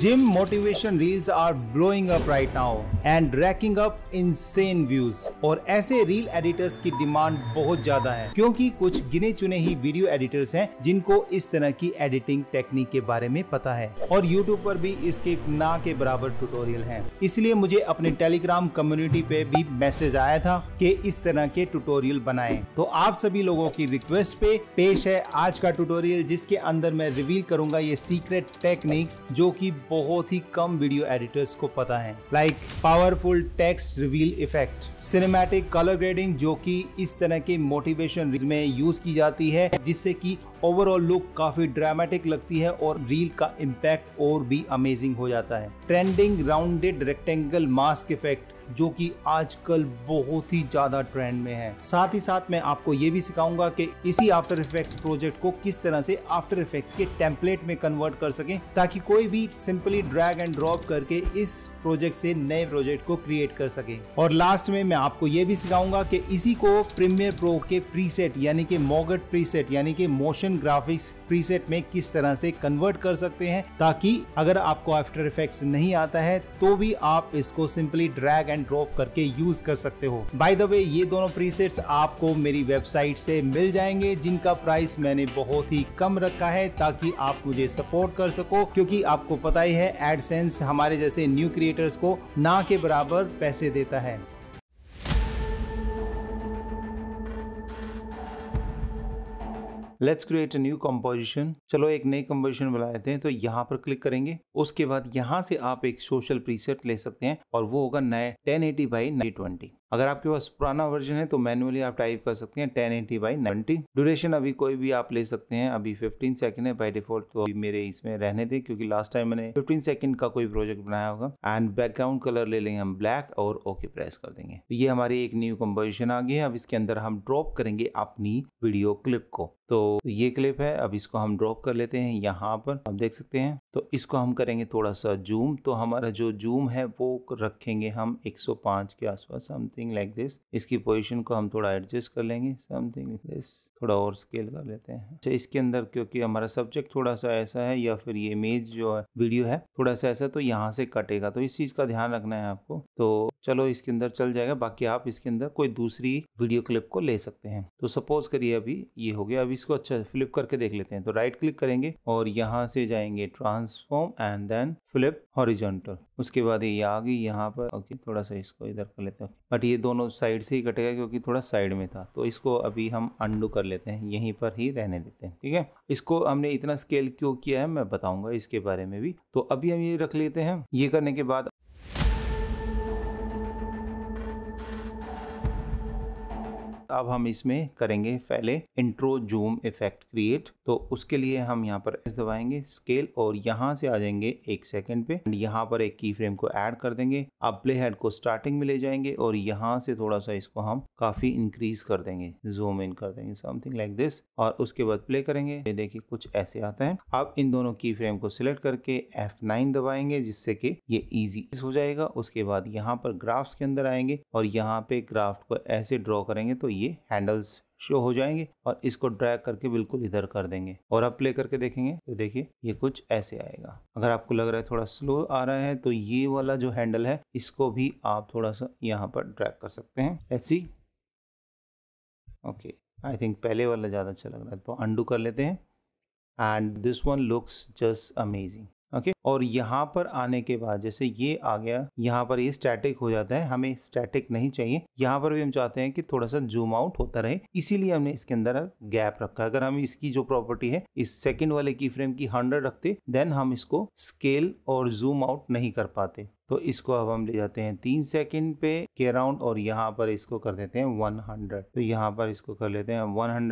Gym motivation reels are blowing up right now and racking up insane views. और ऐसे reel editors की demand बहुत ज्यादा है क्योंकि कुछ गिने चुने ही वीडियो एडिटर्स हैं जिनको इस तरह की एडिटिंग टेक्निक के बारे में पता है और YouTube पर भी इसके ना के बराबर ट्यूटोरियल हैं। इसलिए मुझे अपने टेलीग्राम कम्युनिटी पे भी मैसेज आया था कि इस तरह के ट्यूटोरियल बनाए तो आप सभी लोगों की रिक्वेस्ट पे पेश है आज का ट्यूटोरियल जिसके अंदर मैं रिवील करूंगा ये सीक्रेट टेक्निक जो की बहुत ही कम वीडियो एडिटर्स को पता है like powerful text reveal effect cinematic colour grading जो कि इस तरह के मोटिवेशन में यूज की जाती है जिससे कि ओवरऑल लुक काफी ड्रामेटिक लगती है और रील का इम्पैक्ट और भी अमेजिंग हो जाता है trending rounded rectangle mask effect जो कि आजकल बहुत ही ज़्यादा ट्रेंड में है साथ ही साथ मैं आपको ये भी सिखाऊंगा कि इसी आफ्टर इफेक्ट्स प्रोजेक्ट को किस तरह से आफ्टर इफेक्ट्स के टेम्पलेट में कन्वर्ट कर सकें ताकि कोई भी सिंपली ड्रैग एंड ड्रॉप करके इस प्रोजेक्ट से नए प्रोजेक्ट को क्रिएट कर सके और लास्ट में मैं आपको ये भी सिखाऊंगा कि इसी को प्रीमियर प्रो के प्रीसेट यानी कि मोगट प्रीसेट यानी कि मोशन ग्राफिक्स प्रीसेट में किस तरह से कन्वर्ट कर सकते हैं ताकि अगर आपको आफ्टर इफेक्ट्स नहीं आता है तो भी आप इसको सिंपली ड्रैग एंड ड्रॉप करके यूज कर सकते हो बाय द वे ये दोनों प्रीसेट्स आपको मेरी वेबसाइट से मिल जाएंगे जिनका प्राइस मैंने बहुत ही कम रखा है ताकि आप मुझे सपोर्ट कर सको क्योंकि आपको पता ही है एडसेंस हमारे जैसे न्यू क्रिएट क्रिएटर्स को ना के बराबर पैसे देता है let's create a new composition चलो एक नई कम्पोजिशन बना लेते हैं तो यहाँ पर क्लिक करेंगे उसके बाद यहाँ से आप एक सोशल प्रीसेट ले सकते हैं और वो होगा नए 1080 एटी बाई नाइन अगर आपके पास पुराना वर्जन है तो मैनुअली आप टाइप कर सकते हैं ten eighty by ninety duration अभी कोई भी आप ले सकते हैं अभी फिफ्टीन सेकंड है बाय डिफॉल्ट तो अभी मेरे इसमें रहने दें क्योंकि लास्ट टाइम मैंने फिफ्टीन सेकंड का कोई प्रोजेक्ट बनाया होगा एंड बैकग्राउंड कलर ले लेंगे हम ब्लैक और ओके प्रेस कर देंगे तो ये हमारी एक न्यू कम्पोजिशन आ गई है अब इसके अंदर हम ड्रॉप करेंगे अपनी वीडियो क्लिप को तो ये क्लिप है अब इसको हम ड्रॉप कर लेते हैं यहाँ पर आप देख सकते हैं तो इसको हम करेंगे थोड़ा सा जूम तो हमारा जो जूम है वो रखेंगे हम 105 के आसपास हम समथिंग लाइक दिस इसकी पोजीशन को हम थोड़ा एडजस्ट कर लेंगे समथिंग दिस थोड़ा और स्केल कर लेते हैं अच्छा इसके अंदर क्योंकि हमारा सब्जेक्ट थोड़ा सा ऐसा है या फिर ये इमेज जो है वीडियो है थोड़ा सा ऐसा तो यहाँ से कटेगा तो इस चीज़ का ध्यान रखना है आपको तो चलो इसके अंदर चल जाएगा बाकी आप इसके अंदर कोई दूसरी वीडियो क्लिप को ले सकते हैं तो सपोज करिए अभी ये हो गया अभी इसको अच्छा फ्लिप करके देख लेते हैं तो राइट क्लिक करेंगे और यहाँ से जाएंगे transform and then flip horizontal उसके बाद ये आ गई यहाँ पर ओके थोड़ा सा इसको इधर कर लेते हैं बट ये दोनों साइड से ही कटेगा क्योंकि थोड़ा साइड में था तो इसको अभी हम अंडू कर लेते हैं यहीं पर ही रहने देते हैं ठीक है इसको हमने इतना स्केल क्यों किया है मैं बताऊंगा इसके बारे में भी तो अभी हम ये रख लेते हैं ये करने के बाद अब हम इसमें करेंगे पहले इंट्रो जूम इफेक्ट क्रिएट तो उसके लिए हम यहाँ पर एस दबाएंगे स्केल और यहाँ से आ जाएंगे एक सेकंड पे यहाँ पर एक की फ्रेम को ऐड कर देंगे अब प्ले हेड को स्टार्टिंग में ले जाएंगे और यहाँ से थोड़ा सा इसको हम काफी इंक्रीज कर देंगे जूम इन कर देंगे समथिंग लाइक दिस और उसके बाद प्ले करेंगे ये देखिए कुछ ऐसे आता है अब इन दोनों की फ्रेम को सिलेक्ट करके F9 दबाएंगे जिससे कि ये इजी हो जाएगा उसके बाद यहाँ पर ग्राफ्स के अंदर आएंगे और यहाँ पे ग्राफ्ट को ऐसे ड्रॉ करेंगे तो ये हैंडल्स शो हो जाएंगे और इसको ड्रैग करके बिल्कुल इधर कर देंगे और अब प्ले करके देखेंगे तो देखिए ये कुछ ऐसे आएगा अगर आपको लग रहा है थोड़ा स्लो आ रहा है तो ये वाला जो हैंडल है इसको भी आप थोड़ा सा यहाँ पर ड्रैग कर सकते हैं ऐसी ओके आई थिंक पहले वाला ज़्यादा अच्छा लग रहा है तो अंडू कर लेते हैं and this one looks just amazing okay okay? और यहाँ पर आने के बाद जैसे ये आ गया यहाँ पर ये स्टैटिक हो जाता है हमें स्टैटिक नहीं चाहिए यहाँ पर भी हम चाहते हैं कि थोड़ा सा जूम आउट होता रहे इसीलिए हमने इसके अंदर गैप रखा अगर हम इसकी जो प्रॉपर्टी है इस सेकंड वाले की फ्रेम की हंड्रेड रखते देन हम इसको स्केल और जूम आउट नहीं कर पाते तो इसको अब हम ले जाते हैं तीन सेकंड पे के राउंड और यहाँ पर इसको कर देते हैं 100 तो यहाँ पर इसको कर लेते हैं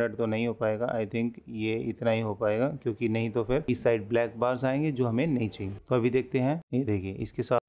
100 तो नहीं हो पाएगा आई थिंक ये इतना ही हो पाएगा क्योंकि नहीं तो फिर इस साइड ब्लैक बार्स आएंगे जो हमें नहीं चाहिए तो अभी देखते हैं ये देखिए इसके साथ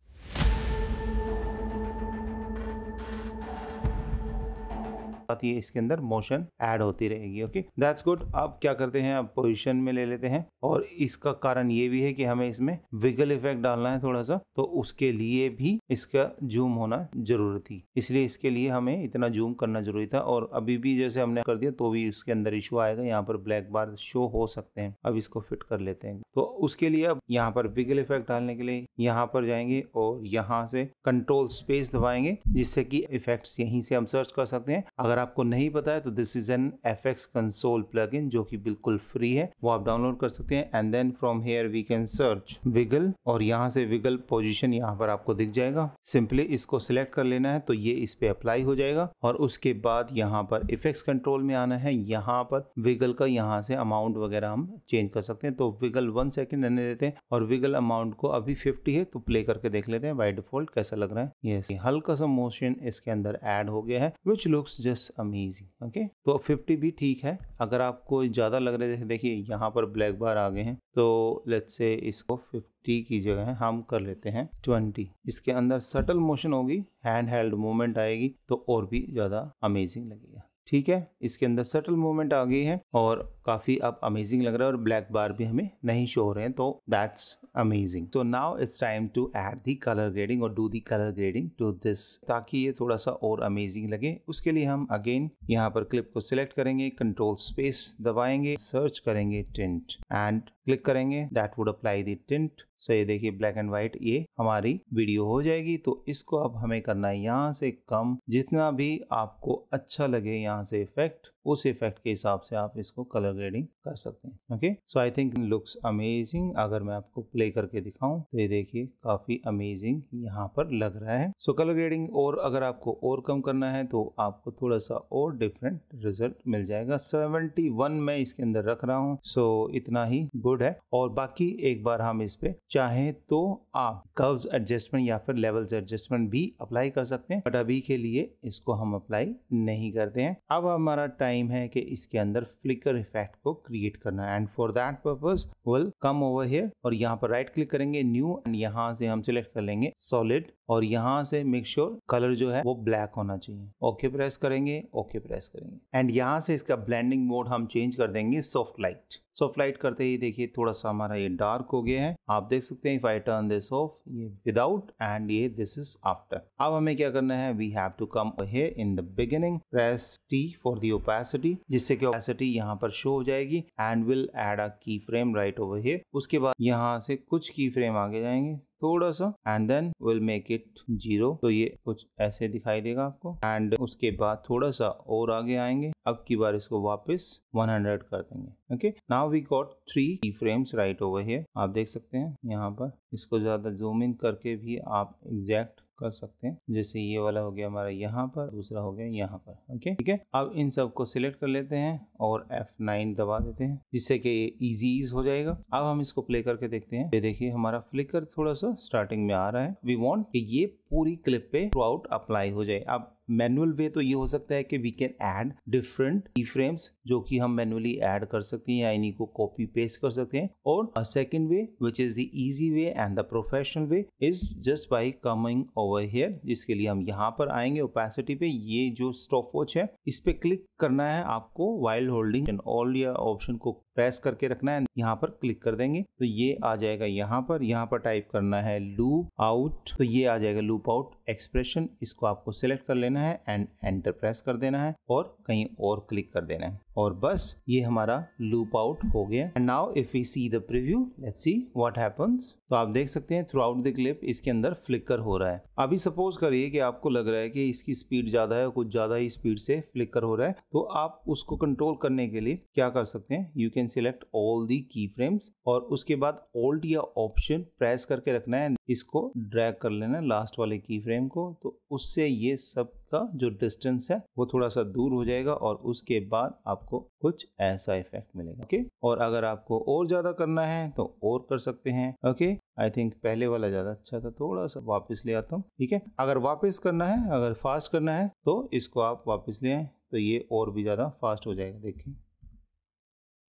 साथ ही इसके अंदर मोशन ऐड होती रहेगी ओके दैट्स गुड अब क्या करते हैं अब पोजिशन में ले लेते हैं और इसका कारण ये भी है कि हमें इसमें विगल इफेक्ट डालना है थोड़ा सा तो उसके लिए भी इसका जूम होना जरूरी थी इसलिए इसके लिए हमें इतना जूम करना जरूरी था और अभी भी जैसे हमने कर दिया तो भी उसके अंदर इशू आएगा यहाँ पर ब्लैक बार शो हो सकते हैं अब इसको फिट कर लेते हैं तो उसके लिए अब यहाँ पर विगल इफेक्ट डालने के लिए यहाँ पर जाएंगे और यहाँ से कंट्रोल स्पेस दबाएंगे जिससे कि इफेक्ट्स यहीं से हम सर्च कर सकते हैं अगर अगर आपको नहीं पता है तो this is N F X console plugin जो कि बिल्कुल फ्री है वो आप डाउनलोड कर सकते हैं and then from here we can search wiggle और यहाँ से विगल पोजिशन यहाँ पर आपको दिख जाएगा सिंपली इसको सिलेक्ट कर लेना है तो ये इस पे अप्लाई हो जाएगा और उसके बाद यहाँ पर इफेक्ट कंट्रोल में आना है यहाँ पर विगल का यहाँ से अमाउंट वगैरह हम चेंज कर सकते हैं तो विगल वन सेकेंड रहने देते हैं और विगल अमाउंट को अभी फिफ्टी है तो प्ले करके देख लेते हैं बाई डिफॉल्ट कैसा लग रहा है ये हल्का सा मोशन इसके अंदर एड हो गया है which looks just amazing okay तो 50 भी ठीक है अगर आपको ज़्यादा लग रहे जैसे देखिए यहाँ पर ब्लैक बार आ गए हैं तो लेट्स से इसको 50 की जगह हम कर लेते हैं 20 इसके अंदर सटल मोशन होगी हैंड हेल्ड मूवमेंट आएगी तो और भी ज़्यादा अमेजिंग लगेगा ठीक है इसके अंदर सटल मूवमेंट आ गई है और काफ़ी अब अमेजिंग लग रहा है और ब्लैक बार भी हमें नहीं शो हो रहे हैं तो that's amazing so now it's time to add the colour grading और do the colour grading to this ताकि ये थोड़ा सा और अमेजिंग लगे उसके लिए हम अगेन यहाँ पर क्लिप को सिलेक्ट करेंगे कंट्रोल स्पेस दबाएंगे सर्च करेंगे टिंट एंड क्लिक करेंगे that would apply the tint so ये देखिए ब्लैक एंड व्हाइट ये हमारी वीडियो हो जाएगी तो इसको अब हमें करना है यहाँ से कम जितना भी आपको अच्छा लगे यहाँ से इफेक्ट उस इफेक्ट के हिसाब से आप इसको कलर ग्रेडिंग कर सकते हैं okay so I think looks amazing अगर मैं आपको प्ले करके दिखाऊं तो ये देखिए काफी अमेजिंग यहाँ पर लग रहा है सो कलर ग्रेडिंग और अगर आपको और कम करना है तो आपको थोड़ा सा और डिफरेंट रिजल्ट मिल जाएगा सेवेंटी में इसके अंदर रख रहा हूँ सो so, इतना ही गुड इंक्लूड है और बाकी एक बार हम इस पे चाहें तो आप कर्व्स एडजस्टमेंट या फिर लेवल्स एडजस्टमेंट भी अप्लाई कर सकते हैं बट अभी के लिए इसको हम अप्लाई नहीं करते हैं अब हमारा टाइम है कि इसके अंदर फ्लिकर इफेक्ट को क्रिएट करना and for that purpose will come over here और यहाँ पर राइट क्लिक करेंगे न्यू एंड यहाँ से हम सिलेक्ट कर लेंगे सॉलिड और यहाँ से मेक श्योर कलर जो है वो ब्लैक होना चाहिए ओके प्रेस करेंगे ओके प्रेस करेंगे एंड यहाँ से इसका ब्लेंडिंग मोड हम चेंज कर देंगे सॉफ्ट लाइट सॉफ्ट लाइट करते ही देखिए थोड़ा सा हमारा ये डार्क हो गया है आप देख सकते हैं if I turn this off ये विदाउट एंड ये दिस इज आफ्टर अब हमें क्या करना है we have to come here in the beginning press T for the opacity जिससे कि ओपेसिटी यहाँ पर शो हो जाएगी एंड विल एड अ की फ्रेम राइट ओवर हे उसके बाद यहाँ से कुछ की फ्रेम आगे जाएंगे थोड़ा सा and then will make it zero तो ये कुछ ऐसे दिखाई देगा आपको एंड उसके बाद थोड़ा सा और आगे आएंगे अब की बार इसको वापस 100 कर देंगे okay now we got three key frames right over here आप देख सकते हैं यहाँ पर इसको ज्यादा जूम इन करके भी आप एग्जैक्ट कर सकते हैं जैसे ये वाला हो गया हमारा यहाँ पर दूसरा हो गया यहाँ पर ओके ठीक है अब इन सब को सिलेक्ट कर लेते हैं और F9 दबा देते हैं जिससे कि ये इजीज हो जाएगा अब हम इसको प्ले करके देखते हैं ये देखिए हमारा फ्लिकर थोड़ा सा स्टार्टिंग में आ रहा है वी वॉन्ट ये पूरी क्लिप पे थ्रू आउट अप्लाई हो जाए अब मैनुअल वे तो ये हो सकता है कि वी कैन ऐड डिफरेंट ई फ्रेम्स जो कि हम मैनुअली ऐड कर सकते हैं या इन्हीं को कॉपी पेस्ट कर सकते हैं और second way which is the easy way and the professional way is just by coming over here जिसके लिए हम यहाँ पर आएंगे ओपेसिटी पे ये जो स्टॉप वॉच है इस पे क्लिक करना है आपको वाइल्ड होल्डिंग ऑल या ऑप्शन को प्रेस करके रखना है यहाँ पर क्लिक कर देंगे तो ये आ जाएगा यहाँ पर यहाँ पर टाइप करना है लूप आउट तो ये आ जाएगा लूप आउट एक्सप्रेशन इसको आपको सिलेक्ट कर लेना है एंड एंटर प्रेस कर देना है और कहीं और क्लिक कर देना है और बस ये हमारा लूप आउट हो गया and now if we see the preview let's see what happens तो आप देख सकते हैं थ्रू आउट द क्लिप इसके अंदर फ्लिकर हो रहा है अभी सपोज करिए कि आपको लग रहा है कि इसकी स्पीड ज्यादा है कुछ ज्यादा ही स्पीड से फ्लिकर हो रहा है तो आप उसको कंट्रोल करने के लिए क्या कर सकते हैं you can select all the key frames और उसके बाद ऑल्ट या ऑप्शन प्रेस करके रखना है इसको ड्रैग कर लेना लास्ट वाले की फ्रेम को तो उससे ये सब का जो डिस्टेंस है वो थोड़ा सा दूर हो जाएगा और उसके बाद आपको कुछ ऐसा इफेक्ट मिलेगा ओके और अगर आपको और ज्यादा करना है तो और कर सकते हैं ओके आई थिंक पहले वाला ज्यादा अच्छा था थोड़ा सा वापस ले आता हूँ ठीक है अगर वापस करना है अगर फास्ट करना है तो इसको आप वापस ले आए तो ये और भी ज्यादा फास्ट हो जाएगा देखिए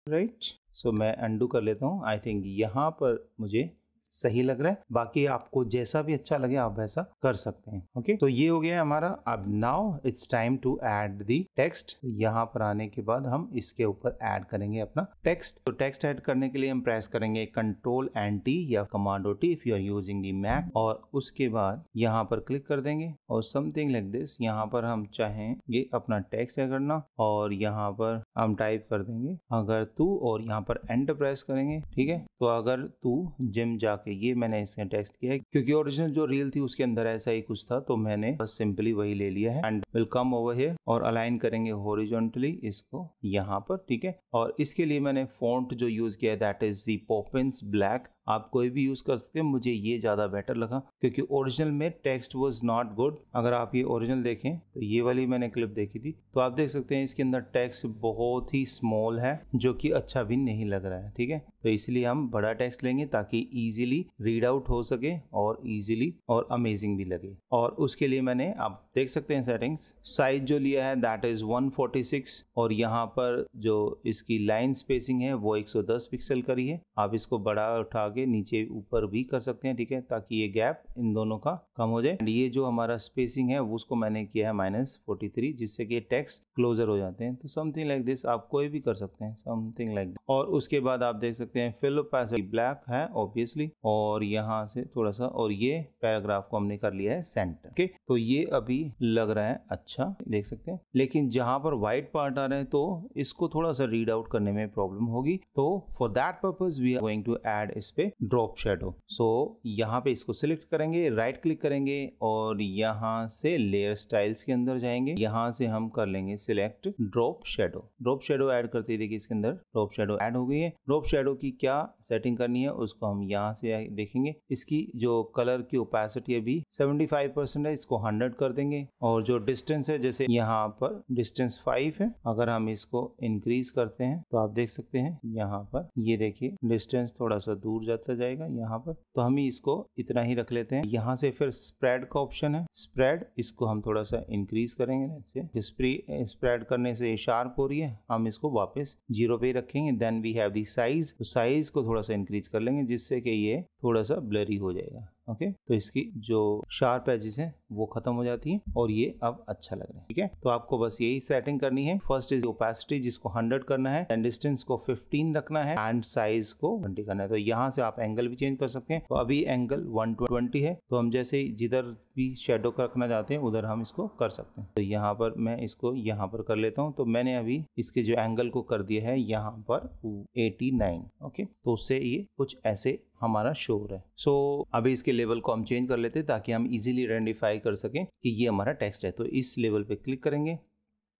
राइट right? सो so, मैं अंडू कर लेता हूँ आई थिंक यहाँ पर मुझे सही लग रहा है बाकी आपको जैसा भी अच्छा लगे आप वैसा कर सकते हैं ओके तो ये हो गया है हमारा अब now it's time to add the text यहाँ पर आने के बाद हम इसके ऊपर ऐड करेंगे अपना टेक्स्ट तो टेक्स्ट ऐड करने के लिए हम प्रेस करेंगे कंट्रोल एंड टी या command T if you are using the Mac और उसके बाद यहाँ पर क्लिक कर देंगे और समथिंग लाइक दिस यहाँ पर हम चाहेंगे अपना टेक्स्ट ऐड करना और यहाँ पर हम टाइप कर देंगे अगर तू और यहाँ पर एंटर प्रेस करेंगे ठीक है तो अगर तू जिम जा के ये मैंने इसका टेक्स्ट किया है क्योंकि ओरिजिनल जो रील थी उसके अंदर ऐसा ही कुछ था तो मैंने बस सिंपली वही ले लिया है and will come over here और अलाइन करेंगे हॉरिजॉन्टली इसको यहाँ पर ठीक है और इसके लिए मैंने फॉन्ट जो यूज किया that is the Poppins black आप कोई भी यूज़ कर सकते हैं मुझे ये ज़्यादा बेटर लगा क्योंकि ओरिजिनल में टेक्स्ट वॉज नॉट गुड अगर आप ये ओरिजिनल देखें तो ये वाली मैंने क्लिप देखी थी तो आप देख सकते हैं इसके अंदर टेक्स्ट बहुत ही स्मॉल है जो कि अच्छा भी नहीं लग रहा है ठीक है तो इसलिए हम बड़ा टेक्स्ट लेंगे ताकि ईजिली रीड आउट हो सके और ईजिली और अमेजिंग भी लगे और उसके लिए मैंने आप देख सकते हैं सेटिंग्स साइज जो लिया है दैट इज 146 और यहाँ पर जो इसकी लाइन स्पेसिंग है वो 110 पिक्सल करी है आप इसको बड़ा उठा के नीचे ऊपर भी कर सकते हैं ठीक है ताकि ये गैप इन दोनों का कम हो जाए ये जो हमारा स्पेसिंग है उसको मैंने किया है माइनस फोर्टी जिससे कि टेक्स क्लोजर हो जाते हैं तो समथिंग लाइक दिस आप कोई भी कर सकते हैं समथिंग लाइक like और उसके बाद आप देख सकते हैं फिल ब्लैक है ऑब्वियसली और यहाँ से थोड़ा सा और ये पैराग्राफ को हमने कर लिया है सेंटर ओके तो ये अभी लग रहा है अच्छा देख सकते हैं लेकिन जहां पर व्हाइट पार्ट आ रहे हैं तो इसको थोड़ा सा रीड आउट करने में प्रॉब्लम होगी तो for that purpose we are going to add इस पे ड्रॉप शेडो सो यहाँ पे इसको सिलेक्ट करेंगे राइट क्लिक करेंगे और यहाँ से लेयर स्टाइल्स के अंदर जाएंगे यहाँ से हम कर लेंगे select drop shadow drop shadow add करते देखिए इसके अंदर ड्रॉप शेडो एड हो गई है ड्रॉप शेडो की क्या सेटिंग करनी है उसको हम यहाँ से देखेंगे इसकी जो कलर की ओपेसिटी अभी 75 परसेंट है इसको हंड्रेड कर देंगे करेंगे और जो डिस्टेंस है जैसे यहाँ पर डिस्टेंस फाइव है अगर हम इसको इंक्रीज करते हैं तो आप देख सकते हैं यहाँ पर ये देखिए डिस्टेंस थोड़ा सा दूर जाता जाएगा यहाँ पर तो हम ही इसको इतना ही रख लेते हैं यहाँ से फिर स्प्रेड का ऑप्शन है स्प्रेड इसको हम थोड़ा सा इंक्रीज करेंगे स्प्रेड करने से शार्प हो रही है हम इसको वापस जीरो पे रखेंगे then we have the size तो साइज को थोड़ा सा इंक्रीज कर लेंगे जिससे कि ये थोड़ा सा ब्लरी हो जाएगा ओके तो इसकी जो शार्प एजेस हैं वो खत्म हो जाती हैं और ये अब अच्छा लग रहा है ठीक है तो आपको बस यही सेटिंग करनी है फर्स्ट इज ओपेसिटी जिसको 100 करना है एंड डिस्टेंस को 15 रखना है एंड साइज को 20 करना है तो यहाँ से आप एंगल भी चेंज कर सकते हैं तो अभी एंगल 120 है तो हम जैसे जिधर भी शेडो का रखना चाहते हैं उधर हम इसको कर सकते हैं तो यहाँ पर मैं इसको यहाँ पर कर लेता हूँ तो मैंने अभी इसके जो एंगल को कर दिया है यहाँ पर एटी ओके तो उससे ये कुछ ऐसे हमारा शोर है सो so, अभी इसके लेवल को हम चेंज कर लेते हैं ताकि हम इजीली आइडेंटिफाई कर सकें कि ये हमारा टेक्स्ट है तो इस लेवल पे क्लिक करेंगे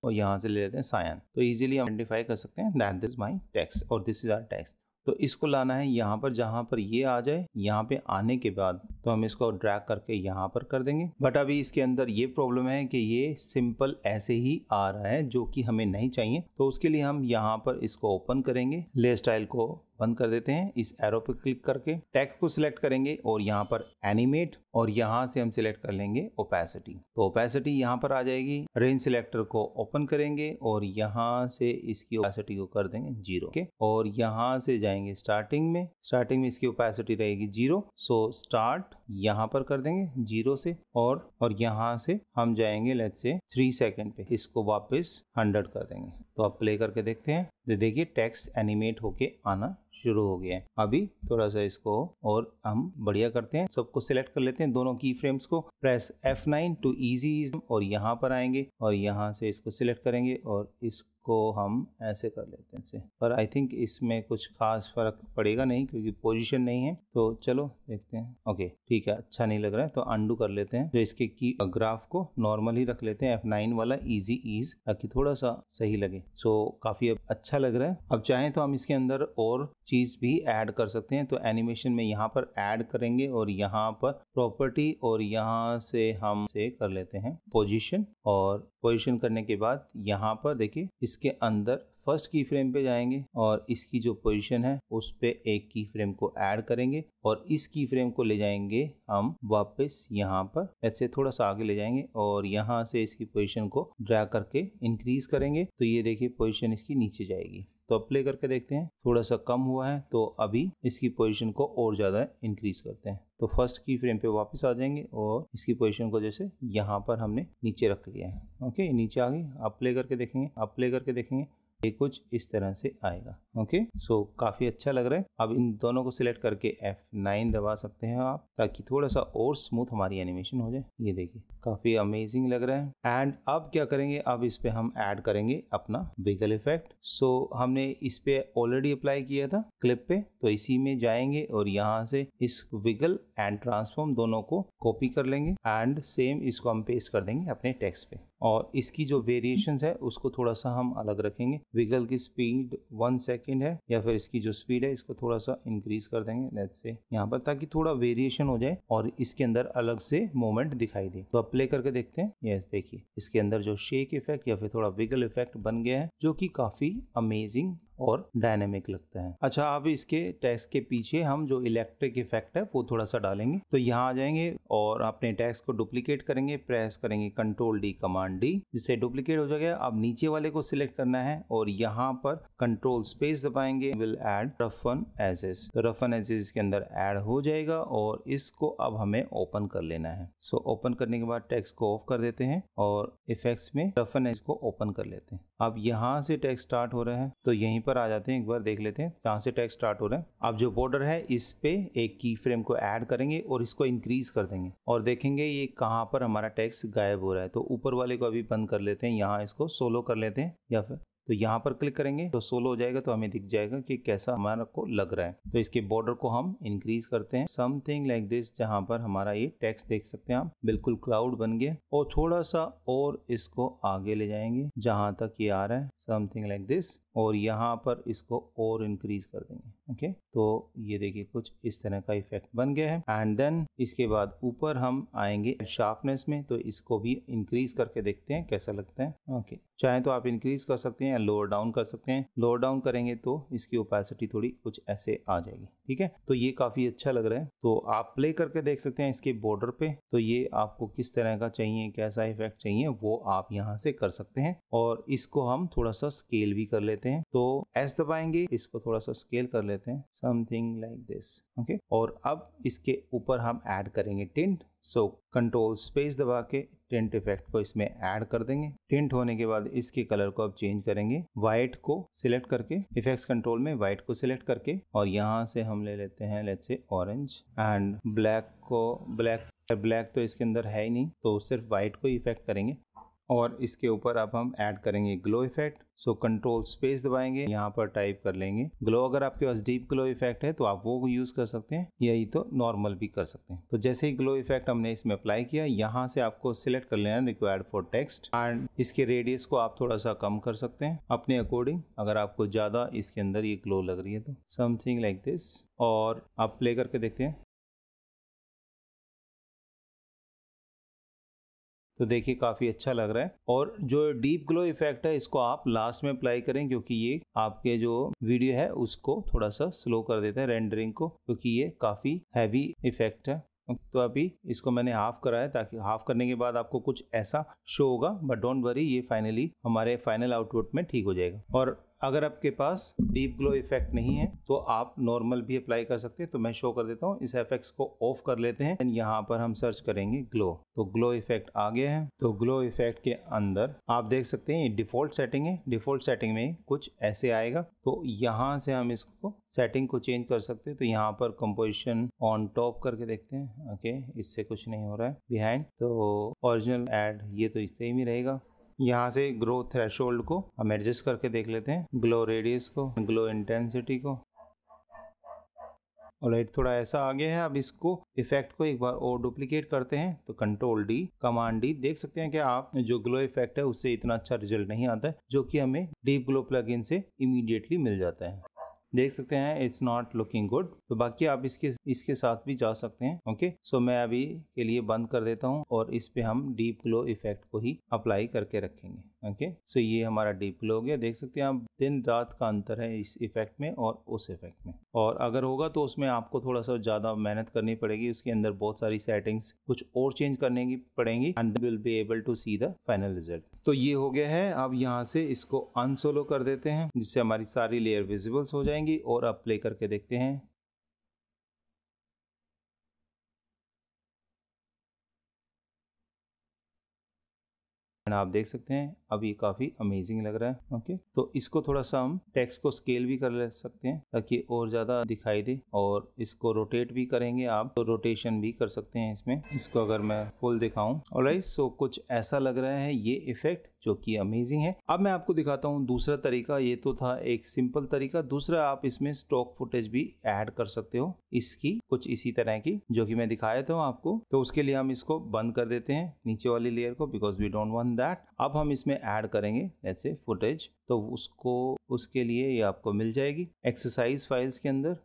और यहाँ से ले लेते हैं सायन तो इजीली हम आइडेंटिफाई कर सकते हैं दैट दिस माई टेक्स्ट और दिस इज आर टेक्स्ट तो इसको लाना है यहाँ पर जहाँ पर ये आ जाए यहाँ पे आने के बाद तो हम इसको ड्रैग करके यहाँ पर कर देंगे बट अभी इसके अंदर ये प्रॉब्लम है कि ये सिंपल ऐसे ही आ रहा है जो कि हमें नहीं चाहिए तो उसके लिए हम यहाँ पर इसको ओपन करेंगे ले स्टाइल को बंद कर देते हैं इस एरो पे क्लिक करके टेक्स्ट को सिलेक्ट करेंगे और यहाँ पर एनिमेट और यहाँ से हम सिलेक्ट कर लेंगे ओपेसिटी तो ओपेसिटी यहाँ पर आ जाएगी रेंज सिलेक्टर को ओपन करेंगे और यहाँ से इसकी ओपेसिटी को कर देंगे जीरो के और यहाँ से जाएंगे स्टार्टिंग में स्टार्टिंग में इसकी ओपेसिटी रहेगी जीरो सो स्टार्ट यहाँ पर कर देंगे जीरो से और और यहाँ से हम जाएंगे लेट से थ्री सेकेंड पे इसको वापस हंड्रेड कर देंगे तो आप प्ले करके देखते हैं तो देखिए टेक्स्ट एनिमेट होके आना शुरू हो गया है अभी थोड़ा सा इसको और हम बढ़िया करते हैं सबको सिलेक्ट कर लेते हैं दोनों की फ्रेम्स को प्रेस F9 टू इजी और यहाँ पर आएंगे और यहाँ से इसको सिलेक्ट करेंगे और इस को हम ऐसे कर लेते हैं पर आई थिंक इसमें कुछ खास फर्क पड़ेगा नहीं क्योंकि पोजीशन नहीं है तो चलो देखते हैं ओके ठीक है अच्छा नहीं लग रहा है तो अंडू कर लेते हैं जो इसके की ग्राफ को नॉर्मल ही रख लेते हैं एफ नाइन वाला इजी ईज ताकि थोड़ा सा सही लगे सो काफी अब अच्छा लग रहा है अब चाहे तो हम इसके अंदर और चीज भी ऐड कर सकते हैं तो एनिमेशन में यहाँ पर ऐड करेंगे और यहाँ पर प्रॉपर्टी और यहाँ से हम से कर लेते हैं पोजिशन और पोजीशन करने के बाद यहाँ पर देखिए इसके अंदर फर्स्ट की फ्रेम पे जाएंगे और इसकी जो पोजीशन है उस पर एक की फ्रेम को ऐड करेंगे और इस की फ्रेम को ले जाएंगे हम वापस यहाँ पर ऐसे थोड़ा सा आगे ले जाएंगे और यहाँ से इसकी पोजीशन को ड्रा करके इंक्रीज करेंगे तो ये देखिए पोजीशन इसकी नीचे जाएगी तो अब प्ले करके देखते हैं थोड़ा सा कम हुआ है तो अभी इसकी पोजीशन को और ज़्यादा इंक्रीज करते हैं तो फर्स्ट की फ्रेम पे वापस आ जाएंगे और इसकी पोजीशन को जैसे यहाँ पर हमने नीचे रख लिया है ओके नीचे आ गई आप प्ले करके देखेंगे आप प्ले करके देखेंगे ये कुछ इस तरह से आएगा ओके सो so, काफी अच्छा लग रहा है अब इन दोनों को सिलेक्ट करके F9 दबा सकते हैं आप ताकि थोड़ा सा और स्मूथ हमारी एनिमेशन हो जाए ये देखिए काफ़ी अमेजिंग लग रहा है एंड अब क्या करेंगे अब इस पे हम ऐड करेंगे अपना विगल इफेक्ट सो हमने इस पे ऑलरेडी अप्लाई किया था क्लिप पे तो इसी में जाएंगे और यहाँ से इस विगल एंड ट्रांसफॉर्म दोनों को कॉपी कर लेंगे एंड सेम इसको हम पेस्ट कर देंगे अपने टेक्स्ट पे और इसकी जो वेरिएशन है उसको थोड़ा सा हम अलग रखेंगे विगल की स्पीड वन सेकेंड है या फिर इसकी जो स्पीड है इसको थोड़ा सा इंक्रीज कर देंगे लेट्स से यहाँ पर ताकि थोड़ा वेरिएशन हो जाए और इसके अंदर अलग से मोमेंट दिखाई दे तो अब प्ले करके देखते हैं यस देखिए इसके अंदर जो शेक इफेक्ट या फिर थोड़ा विगल इफेक्ट बन गया है जो कि काफी अमेजिंग और डायनेमिक लगता है अच्छा अब इसके टैक्स के पीछे हम जो इलेक्ट्रिक इफेक्ट है वो थोड़ा सा डालेंगे तो यहाँ आ जाएंगे और अपने टैक्स को डुप्लीकेट करेंगे प्रेस करेंगे कंट्रोल डी कमांड डी जिससे डुप्लीकेट हो जाएगा अब नीचे वाले को सिलेक्ट करना है और यहाँ पर कंट्रोल स्पेस दबाएंगे विल एड रफन एजेस तो रफन एजेस इसके अंदर एड हो जाएगा और इसको अब हमें ओपन कर लेना है सो so, ओपन करने के बाद टैक्स को ऑफ कर देते हैं और इफेक्ट्स में रफन एज को ओपन कर लेते हैं अब यहाँ से टैक्स स्टार्ट हो रहा है तो यहीं पर पर आ जाते हैं एक बार देख लेते हैं जहाँ से टैक्स स्टार्ट हो रहे हैं अब जो बॉर्डर है इस पे एक की फ्रेम को ऐड करेंगे और इसको इंक्रीज कर देंगे और देखेंगे ये कहाँ पर हमारा टैक्स गायब हो रहा है तो ऊपर वाले को अभी बंद कर लेते हैं यहाँ इसको सोलो कर लेते हैं या फिर तो यहाँ पर क्लिक करेंगे तो सोलो हो जाएगा तो हमें दिख जाएगा कि कैसा हमारा को लग रहा है तो इसके बॉर्डर को हम इंक्रीज करते हैं समथिंग लाइक दिस जहाँ पर हमारा ये टेक्स्ट देख सकते हैं आप बिल्कुल क्लाउड बन गया और थोड़ा सा और इसको आगे ले जाएंगे जहाँ तक ये आ रहा है समथिंग लाइक दिस और यहाँ पर इसको और इंक्रीज कर देंगे ओके okay? तो ये देखिए कुछ इस तरह का इफेक्ट बन गया है एंड देन इसके बाद ऊपर हम आएंगे शार्पनेस में तो इसको भी इंक्रीज करके देखते हैं कैसा लगता है ओके okay. चाहे तो आप इंक्रीज कर सकते हैं या लोअर डाउन कर सकते हैं लोअर डाउन करेंगे तो इसकी ओपेसिटी थोड़ी कुछ ऐसे आ जाएगी ठीक है तो ये काफी अच्छा लग रहा है तो आप प्ले करके देख सकते हैं इसके बॉर्डर पे तो ये आपको किस तरह का चाहिए कैसा इफेक्ट चाहिए वो आप यहाँ से कर सकते हैं और इसको हम थोड़ा थोड़ा सा स्केल भी कर लेते हैं तो एस दबाएंगे इसको थोड़ा सा स्केल कर लेते हैं समथिंग लाइक दिस ओके और अब इसके ऊपर हम ऐड करेंगे टिंट सो कंट्रोल स्पेस दबा के टिंट इफेक्ट को इसमें ऐड कर देंगे टिंट होने के बाद इसके कलर को अब चेंज करेंगे व्हाइट को सिलेक्ट करके इफेक्ट्स कंट्रोल में व्हाइट को सिलेक्ट करके और यहाँ से हम ले लेते हैं let's say orange and black को ब्लैक ब्लैक तो इसके अंदर है ही नहीं तो सिर्फ व्हाइट को इफेक्ट करेंगे और इसके ऊपर अब हम ऐड करेंगे glow effect so control space दबाएंगे यहाँ पर टाइप कर लेंगे ग्लो अगर आपके पास डीप ग्लो इफेक्ट है तो आप वो यूज कर सकते हैं यही तो नॉर्मल भी कर सकते हैं तो जैसे ही ग्लो इफेक्ट हमने इसमें अप्लाई किया यहाँ से आपको सिलेक्ट कर लेना रिक्वायर्ड फॉर टेक्स्ट एंड इसके रेडियस को आप थोड़ा सा कम कर सकते हैं अपने अकॉर्डिंग अगर आपको ज्यादा इसके अंदर ये ग्लो लग रही है तो समथिंग लाइक दिस और आप प्ले करके देखते हैं तो देखिए काफ़ी अच्छा लग रहा है और जो डीप ग्लो इफेक्ट है इसको आप लास्ट में अप्लाई करें क्योंकि ये आपके जो वीडियो है उसको थोड़ा सा स्लो कर देता है रेंडरिंग को क्योंकि ये काफ़ी हैवी इफेक्ट है तो अभी इसको मैंने हाफ करा है ताकि हाफ करने के बाद आपको कुछ ऐसा शो होगा बट डोंट वरी ये फाइनली हमारे फाइनल आउटपुट में ठीक हो जाएगा और अगर आपके पास डीप ग्लो इफेक्ट नहीं है तो आप नॉर्मल भी अप्लाई कर सकते हैं तो मैं शो कर देता हूँ इस एफेक्ट को ऑफ कर लेते हैं यहाँ पर हम सर्च करेंगे ग्लो तो ग्लो इफेक्ट आ गया है तो ग्लो इफेक्ट के अंदर आप देख सकते हैं ये डिफॉल्ट सेटिंग है डिफॉल्ट सेटिंग में कुछ ऐसे आएगा तो यहाँ से हम इसको सेटिंग को चेंज कर सकते हैं तो यहाँ पर कंपोजिशन ऑन टॉप करके देखते हैं ओके इससे कुछ नहीं हो रहा है बिहाइंड तो ओरिजिनल एड ये तो इस ही रहेगा यहाँ से ग्लो थ्रेश को हम एडजस्ट करके देख लेते हैं ग्लो रेडियस को ग्लो इंटेंसिटी को और लाइट थोड़ा ऐसा आ गया है अब इसको इफेक्ट को एक बार और डुप्लीकेट करते हैं तो कंट्रोल डी कमांड डी देख सकते हैं कि आप जो ग्लो इफेक्ट है उससे इतना अच्छा रिजल्ट नहीं आता है जो कि हमें डीप ग्लो प्लगइन से इमीडिएटली मिल जाता है देख सकते हैं इट्स नॉट लुकिंग गुड तो बाकी आप इसके इसके साथ भी जा सकते हैं ओके सो मैं अभी के लिए बंद कर देता हूँ और इस पे हम डीप ग्लो इफेक्ट को ही अप्लाई करके रखेंगे ओके सो ये हमारा डीप ग्लो हो गया देख सकते हैं आप दिन रात का अंतर है इस इफेक्ट में और उस इफेक्ट में और अगर होगा तो उसमें आपको थोड़ा सा ज़्यादा मेहनत करनी पड़ेगी उसके अंदर बहुत सारी सेटिंग्स कुछ और चेंज करने की पड़ेंगी and will be able to see the final result तो ये हो गया है अब यहाँ से इसको अनसोलो कर देते हैं जिससे हमारी सारी लेयर विजिबल्स हो जाएंगी और अब प्ले करके देखते हैं एंड आप देख सकते हैं अब ये काफ़ी अमेजिंग लग रहा है ओके तो इसको थोड़ा सा हम टेक्स्ट को स्केल भी कर ले सकते हैं ताकि और ज़्यादा दिखाई दे और इसको रोटेट भी करेंगे आप तो रोटेशन भी कर सकते हैं इसमें इसको अगर मैं फुल दिखाऊं और सो कुछ ऐसा लग रहा है ये इफेक्ट जो कि अमेजिंग है अब मैं आपको दिखाता हूँ दूसरा तरीका ये तो था एक सिंपल तरीका दूसरा आप इसमें स्टॉक फुटेज भी ऐड कर सकते हो इसकी कुछ इसी तरह की जो कि मैं दिखाया था आपको तो उसके लिए हम इसको बंद कर देते हैं नीचे वाली लेयर को because we don't want that अब हम इसमें ऐड करेंगे ऐसे फुटेज तो उसको उसके लिए ये आपको मिल जाएगी एक्सरसाइज फाइल्स के अंदर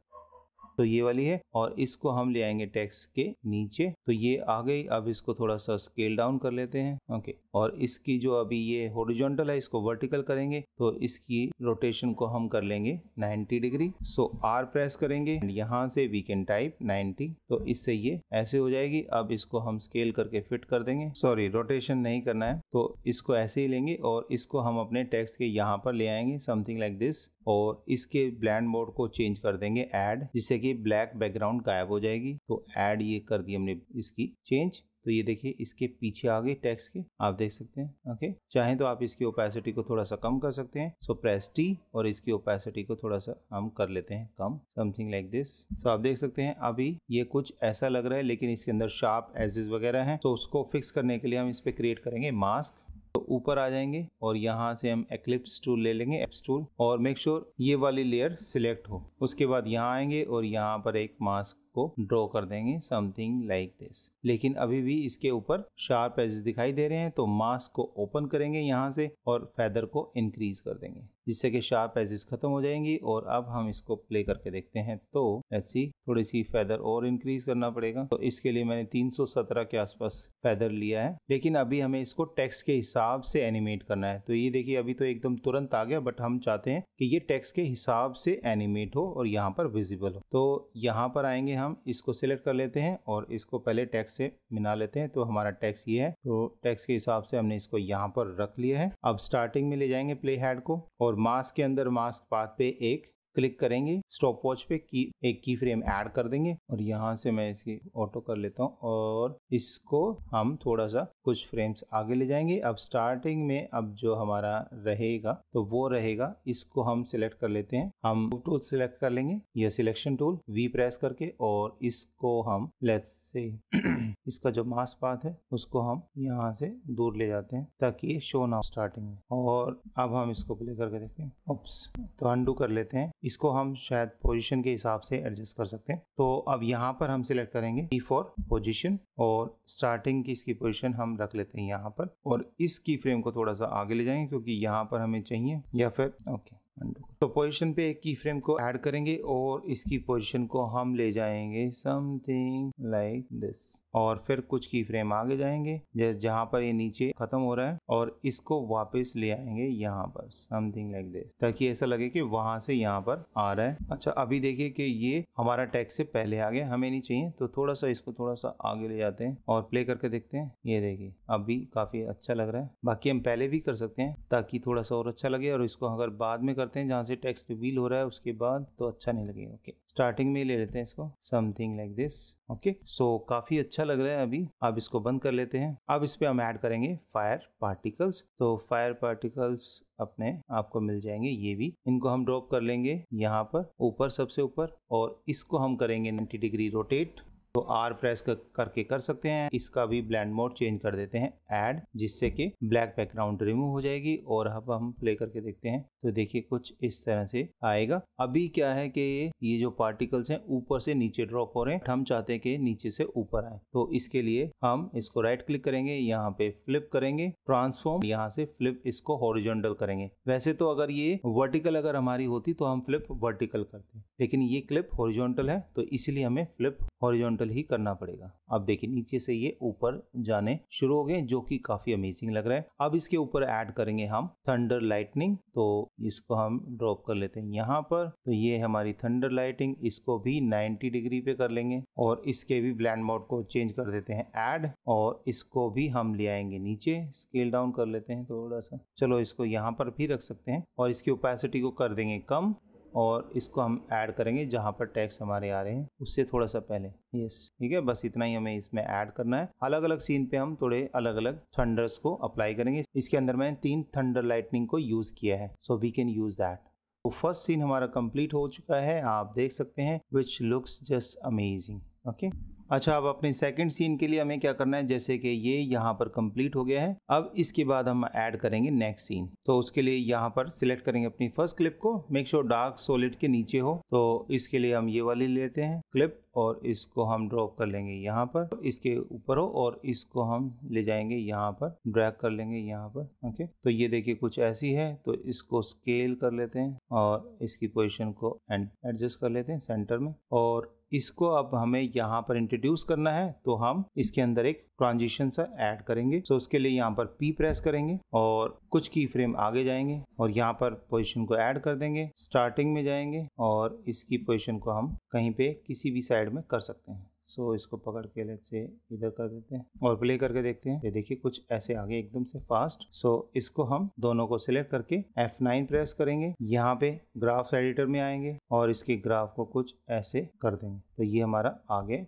तो ये वाली है और इसको हम ले आएंगे टेक्स के नीचे तो ये आ गई अब इसको थोड़ा सा स्केल डाउन कर लेते हैं ओके और इसकी जो अभी ये हॉरिजॉन्टल है इसको वर्टिकल करेंगे तो इसकी रोटेशन को हम कर लेंगे 90 डिग्री सो आर प्रेस करेंगे यहाँ से वी कैन टाइप 90 तो इससे ये ऐसे हो जाएगी अब इसको हम स्केल करके फिट कर देंगे सॉरी रोटेशन नहीं करना है तो इसको ऐसे ही लेंगे और इसको हम अपने टेक्स के यहाँ पर ले आएंगे समथिंग लाइक दिस और इसके ब्लैंड मोड को चेंज कर देंगे एड जिससे कि देखिए ब्लैक बैकग्राउंड गायब हो जाएगी तो ऐड ये कर दी हमने इसकी चेंज तो ये देखिए इसके पीछे आ गए टेक्स्ट के आप देख सकते हैं ओके चाहे तो आप इसकी ओपेसिटी को थोड़ा सा कम कर सकते हैं सो प्रेस टी और इसकी ओपेसिटी को थोड़ा सा हम कर लेते हैं कम समथिंग लाइक दिस सो आप देख सकते हैं अभी ये कुछ ऐसा लग रहा है लेकिन इसके अंदर शार्प एजेस वगैरह हैं तो उसको फिक्स करने के लिए हम इस पर क्रिएट करेंगे मास्क तो ऊपर आ जाएंगे और यहाँ से हम एक्लिप्स टूल ले लेंगे एप्स टूल और मेक श्योर sure ये वाली लेयर सिलेक्ट हो उसके बाद यहाँ आएंगे और यहाँ पर एक मास्क को ड्रॉ कर देंगे समथिंग लाइक दिस लेकिन अभी भी इसके ऊपर शार्प एजेस दिखाई दे रहे हैं तो मास्क को ओपन करेंगे यहाँ से और फेदर को इंक्रीज कर देंगे जिससे कि शार्प एजेस खत्म हो जाएंगी और अब हम इसको प्ले करके देखते हैं तो लेट्स सी थोड़ी सी फेदर और इंक्रीज करना पड़ेगा तो इसके लिए मैंने 317 के आसपास फेदर लिया है लेकिन अभी हमें इसको टेक्स के हिसाब से एनिमेट करना है तो ये देखिए अभी तो एकदम तुरंत आ गया बट हम चाहते हैं कि ये टेक्स के हिसाब से एनिमेट हो और यहाँ पर विजिबल हो तो यहाँ पर आएंगे हम हम इसको सिलेक्ट कर लेते हैं और इसको पहले टैक्स से मिला लेते हैं तो हमारा टैक्स ये है तो टैक्स के हिसाब से हमने इसको यहाँ पर रख लिया है अब स्टार्टिंग में ले जाएंगे प्ले हेड को और मास्क के अंदर मास्क पाथ पे एक क्लिक करेंगे स्टॉप वॉच पे की एक की फ्रेम ऐड कर देंगे और यहाँ से मैं इसे ऑटो कर लेता हूँ और इसको हम थोड़ा सा कुछ फ्रेम्स आगे ले जाएंगे अब स्टार्टिंग में अब जो हमारा रहेगा तो वो रहेगा इसको हम सिलेक्ट कर लेते हैं हम टूल सिलेक्ट कर लेंगे यह सिलेक्शन टूल वी प्रेस करके और इसको हम लेट्स से ही इसका जो मास पाथ है उसको हम यहाँ से दूर ले जाते हैं ताकि ये शो ना स्टार्टिंग में और अब हम इसको प्ले करके देखते हैं ओप्स तो अंडू कर लेते हैं इसको हम शायद पोजिशन के हिसाब से एडजस्ट कर सकते हैं तो अब यहाँ पर हम सिलेक्ट करेंगे ई फॉर पोजिशन और स्टार्टिंग की इसकी पोजिशन हम रख लेते हैं यहाँ पर और इसकी फ्रेम को थोड़ा सा आगे ले जाएंगे क्योंकि यहाँ पर हमें चाहिए या फिर ओके अंडू तो पोजीशन पे एक की फ्रेम को ऐड करेंगे और इसकी पोजीशन को हम ले जाएंगे समथिंग लाइक दिस और फिर कुछ की फ्रेम आगे जाएंगे जैसे पर ये नीचे खत्म हो रहा है और इसको वापस ले आएंगे यहाँ पर समथिंग लाइक दिस ताकि ऐसा लगे कि वहां से यहाँ पर आ रहा है अच्छा अभी देखिए कि ये हमारा टैग से पहले आ गया हमें नहीं चाहिए तो थोड़ा सा इसको थोड़ा सा आगे ले जाते हैं और प्ले करके देखते हैं ये देखिए अब भी काफी अच्छा लग रहा है बाकी हम पहले भी कर सकते हैं ताकि थोड़ा सा और अच्छा लगे और इसको अगर बाद में करते हैं जहाँ से टेक्स रिवील हो रहा है उसके बाद तो अच्छा नहीं लगेगा ओके स्टार्टिंग में ले लेते हैं इसको something like this okay so काफी अच्छा लग रहा है अभी अब इसको बंद कर लेते हैं अब इस पर हम ऐड करेंगे फायर पार्टिकल्स तो फायर पार्टिकल्स अपने आपको मिल जाएंगे ये भी इनको हम ड्रॉप कर लेंगे यहाँ पर ऊपर सबसे ऊपर और इसको हम करेंगे नाइन्टी डिग्री रोटेट तो आर प्रेस कर, करके कर सकते हैं इसका भी ब्लैंड मोड चेंज कर देते हैं ऐड जिससे कि ब्लैक बैकग्राउंड रिमूव हो जाएगी और अब हम प्ले करके देखते हैं तो देखिए कुछ इस तरह से आएगा अभी क्या है कि ये जो पार्टिकल्स हैं ऊपर से नीचे ड्रॉप हो रहे हैं हम चाहते हैं कि नीचे से ऊपर आए तो इसके लिए हम इसको राइट क्लिक करेंगे यहाँ पे फ्लिप करेंगे ट्रांसफॉर्म यहाँ से फ्लिप इसको हॉरिजॉन्टल करेंगे वैसे तो अगर ये वर्टिकल अगर हमारी होती तो हम फ्लिप वर्टिकल करते लेकिन ये क्लिप हॉरिजॉन्टल है तो इसलिए हमें फ्लिप हॉरिजॉन्टल ही करना पड़ेगा अब देखिए नीचे से ये ऊपर जाने शुरू हो गए जो कि काफी अमेजिंग लग रहा है अब इसके ऊपर ऐड करेंगे हम थंडर लाइटनिंग तो इसको हम ड्रॉप कर लेते हैं यहाँ पर तो ये हमारी थंडर लाइटिंग इसको भी 90 डिग्री पे कर लेंगे और इसके भी ब्लैंड मोड को चेंज कर देते हैं ऐड और इसको भी हम ले आएंगे नीचे स्केल डाउन कर लेते हैं थोड़ा सा चलो इसको यहाँ पर भी रख सकते हैं और इसकी ओपेसिटी को कर देंगे कम और इसको हम ऐड करेंगे जहाँ पर टैक्स हमारे आ रहे हैं उससे थोड़ा सा पहले यस ठीक है बस इतना ही हमें इसमें ऐड करना है अलग अलग सीन पे हम थोड़े अलग अलग थंडर्स को अप्लाई करेंगे इसके अंदर मैंने तीन थंडर लाइटनिंग को यूज़ किया है so we can use that तो फर्स्ट सीन हमारा कंप्लीट हो चुका है आप देख सकते हैं which looks just amazing okay अच्छा अब अपने सेकंड सीन के लिए हमें क्या करना है जैसे कि ये यहाँ पर कंप्लीट हो गया है अब इसके बाद हम ऐड करेंगे नेक्स्ट सीन तो उसके लिए यहाँ पर सिलेक्ट करेंगे अपनी फर्स्ट क्लिप को मेक श्योर डार्क सोलिड के नीचे हो तो इसके लिए हम ये वाली लेते हैं क्लिप और इसको हम ड्रॉप कर लेंगे यहाँ पर इसके ऊपर हो और इसको हम ले जाएंगे यहाँ पर ड्रैग कर लेंगे यहाँ पर ओके तो ये देखिए कुछ ऐसी है तो इसको स्केल कर लेते हैं और इसकी पोजीशन को एडजस्ट कर लेते हैं सेंटर में और इसको अब हमें यहाँ पर इंट्रोड्यूस करना है तो हम इसके अंदर एक ट्रांजिशन सा ऐड करेंगे सो so उसके लिए यहाँ पर पी प्रेस करेंगे और कुछ की फ्रेम आगे जाएंगे और यहाँ पर पोजीशन को ऐड कर देंगे स्टार्टिंग में जाएंगे और इसकी पोजीशन को हम कहीं पे किसी भी साइड में कर सकते हैं सो इसको पकड़ के लेट से इधर कर देते हैं और प्ले करके देखते हैं ये देखिए कुछ ऐसे आगे एकदम से फास्ट सो इसको हम दोनों को सिलेक्ट करके F9 प्रेस करेंगे यहाँ पे ग्राफ्स एडिटर में आएंगे और इसके ग्राफ को कुछ ऐसे कर देंगे तो ये हमारा आगे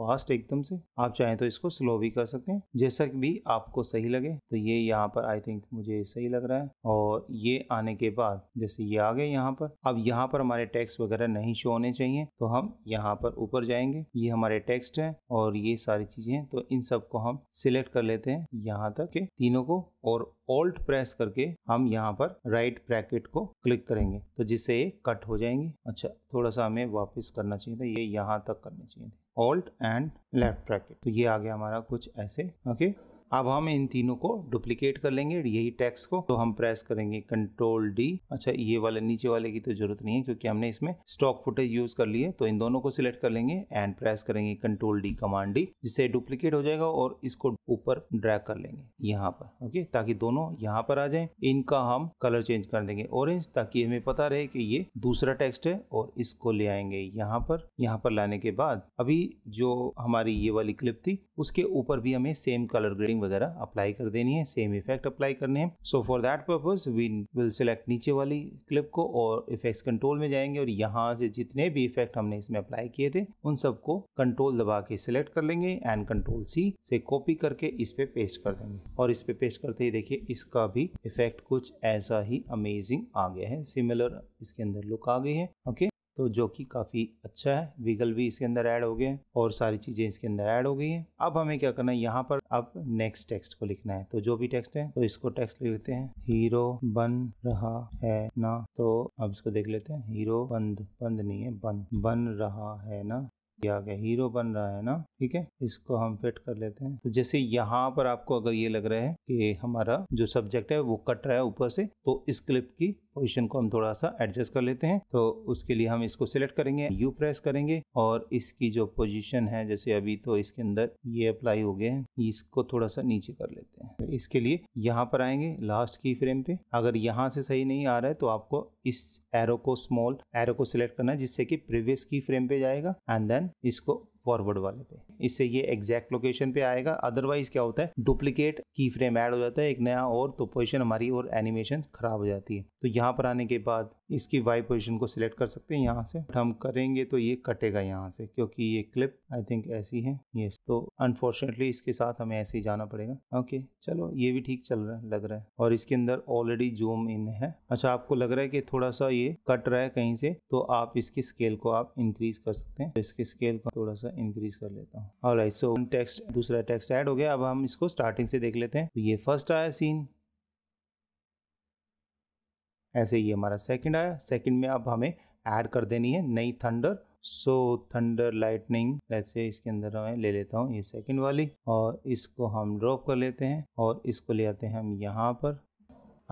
फास्ट एकदम से आप चाहें तो इसको स्लो भी कर सकते हैं जैसा भी आपको सही लगे तो ये यहाँ पर आई थिंक मुझे सही लग रहा है और ये आने के बाद जैसे ये आ गए यहाँ पर अब यहाँ पर हमारे टेक्स्ट वगैरह नहीं शो होने चाहिए तो हम यहाँ पर ऊपर जाएंगे ये हमारे टेक्स्ट है और ये सारी चीजें तो इन सबको हम सिलेक्ट कर लेते हैं यहाँ तक के तीनों को और ऑल्ट प्रेस करके हम यहाँ पर राइट ब्रैकेट को क्लिक करेंगे तो जिससे ये कट हो जाएंगे अच्छा थोड़ा सा हमें वापस करना चाहिए था ये यहाँ तक करना चाहिए था ऑल्ट एंड लेफ्ट ब्रैकेट तो ये आ गया हमारा कुछ ऐसे ओके okay? अब हम इन तीनों को डुप्लीकेट कर लेंगे यही टैक्स को तो हम प्रेस करेंगे कंट्रोल डी अच्छा ये वाले नीचे वाले की तो जरूरत नहीं है क्योंकि हमने इसमें स्टॉक फुटेज यूज कर लिए तो इन दोनों को सिलेक्ट कर लेंगे एंड प्रेस करेंगे कंट्रोल डी कमांड डी जिससे डुप्लीकेट हो जाएगा और इसको ऊपर ड्रैग कर लेंगे यहाँ पर ओके ताकि दोनों यहाँ पर आ जाए इनका हम कलर चेंज कर देंगे ऑरेंज ताकि हमें पता रहे कि ये दूसरा टेक्स्ट है और इसको ले आएंगे यहाँ पर यहाँ पर लाने के बाद अभी जो हमारी ये वाली क्लिप थी उसके ऊपर भी हमें सेम कलर ग्रेडिंग वगैरह अप्लाई कर देनी है सेम इफेक्ट अप्लाई करने हैं so for that purpose we will select नीचे वाली क्लिप को और इफेक्ट्स कंट्रोल में जाएंगे और यहाँ से जितने भी इफेक्ट हमने इसमें अप्लाई किए थे उन सबको कंट्रोल दबा के सिलेक्ट कर लेंगे एंड कंट्रोल सी से कॉपी करके इस पे पेस्ट कर देंगे और इस पे पेस्ट करते ही देखिए इसका भी इफेक्ट कुछ ऐसा ही अमेजिंग आ गया है सिमिलर इसके अंदर लुक आ गई है ओके तो जो कि काफ़ी अच्छा है विगल भी इसके अंदर ऐड हो गए और सारी चीज़ें इसके अंदर ऐड हो गई हैं अब हमें क्या करना है यहाँ पर अब नेक्स्ट टेक्स्ट को लिखना है तो जो भी टेक्स्ट है तो इसको टेक्स्ट लिख लेते हैं हीरो बन रहा है ना तो अब इसको देख लेते हैं हीरो बंद बंद नहीं है बन बन रहा है ना क्या क्या हीरो बन रहा है ना ठीक है इसको हम फिट कर लेते हैं तो जैसे यहाँ पर आपको अगर ये लग रहा है कि हमारा जो सब्जेक्ट है वो कट रहा है ऊपर से तो इस क्लिप की पोजिशन को हम थोड़ा सा एडजस्ट कर लेते हैं तो उसके लिए हम इसको सिलेक्ट करेंगे यू प्रेस करेंगे और इसकी जो पोजिशन है जैसे अभी तो इसके अंदर ये अप्लाई हो गए हैं इसको थोड़ा सा नीचे कर लेते हैं तो इसके लिए यहाँ पर आएंगे लास्ट की फ्रेम पे अगर यहाँ से सही नहीं आ रहा है तो आपको इस एरो को स्मॉल एरो को सिलेक्ट करना है जिससे कि प्रीवियस की फ्रेम पे जाएगा एंड देन इसको फॉरवर्ड वाले पे इससे ये एग्जैक्ट लोकेशन पे आएगा अदरवाइज क्या होता है डुप्लीकेट की फ्रेम ऐड हो जाता है एक नया और तो पोजिशन हमारी और एनिमेशन खराब हो जाती है तो यहाँ पर आने के बाद इसकी वाई पोजिशन को सिलेक्ट कर सकते हैं यहाँ से हम करेंगे तो ये कटेगा यहाँ से क्योंकि ये क्लिप आई थिंक ऐसी है ये तो अनफॉर्चुनेटली इसके साथ हमें ऐसे ही जाना पड़ेगा ओके चलो ये भी ठीक चल रहा है लग रहा है और इसके अंदर ऑलरेडी जूम इन है अच्छा आपको लग रहा है कि थोड़ा सा ये कट रहा है कहीं से तो आप इसके स्केल को आप इंक्रीज कर सकते हैं तो इसके स्केल को थोड़ा सा इंक्रीज कर लेता हूँ ऑलराइट सो टेक्स्ट दूसरा टेक्स्ट ऐड हो गया अब हम इसको स्टार्टिंग से देख लेते हैं तो ये फर्स्ट आया सीन ऐसे ही हमारा सेकंड आया सेकंड में अब हमें ऐड कर देनी है नई थंडर सो थंडर लाइटनिंग ऐसे इसके अंदर मैं ले लेता हूँ ये सेकंड वाली और इसको हम ड्रॉप कर लेते हैं और इसको ले आते हैं हम यहाँ पर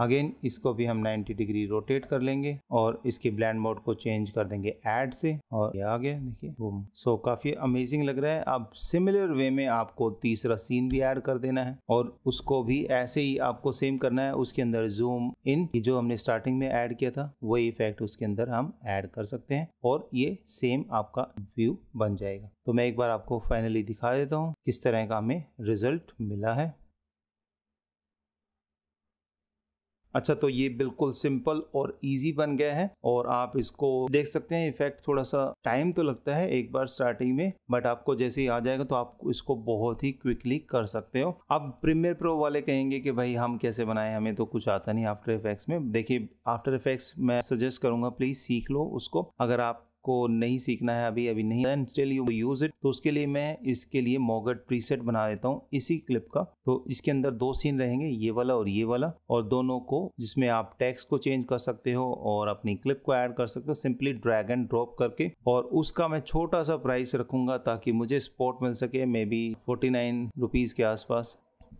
अगेन इसको भी हम 90 डिग्री रोटेट कर लेंगे और इसके ब्लैंड मोड को चेंज कर देंगे ऐड से और ये आ गया देखिए बूम सो काफी अमेजिंग लग रहा है अब सिमिलर वे में आपको तीसरा सीन भी ऐड कर देना है और उसको भी ऐसे ही आपको सेम करना है उसके अंदर जूम इन जो हमने स्टार्टिंग में ऐड किया था वही इफेक्ट उसके अंदर हम ऐड कर सकते हैं और ये सेम आपका व्यू बन जाएगा तो मैं एक बार आपको फाइनली दिखा देता हूँ किस तरह का हमें रिजल्ट मिला है अच्छा तो ये बिल्कुल सिंपल और इजी बन गया है और आप इसको देख सकते हैं इफेक्ट थोड़ा सा टाइम तो लगता है एक बार स्टार्टिंग में बट आपको जैसे ही आ जाएगा तो आप इसको बहुत ही क्विकली कर सकते हो अब प्रीमियर प्रो वाले कहेंगे कि भाई हम कैसे बनाए हमें तो कुछ आता नहीं आफ्टर इफेक्ट्स में देखिए आफ्टर इफेक्ट्स मैं सजेस्ट करूंगा प्लीज सीख लो उसको अगर आप आपको नहीं सीखना है अभी अभी नहीं स्टिल यू यूज इट तो उसके लिए मैं इसके लिए मॉगट प्रीसेट बना देता हूँ इसी क्लिप का तो इसके अंदर दो सीन रहेंगे ये वाला और ये वाला और दोनों को जिसमें आप टेक्स को चेंज कर सकते हो और अपनी क्लिप को ऐड कर सकते हो सिंपली ड्रैग एंड ड्रॉप करके और उसका मैं छोटा सा प्राइस रखूंगा ताकि मुझे स्पॉट मिल सके maybe forty nine rupees के आसपास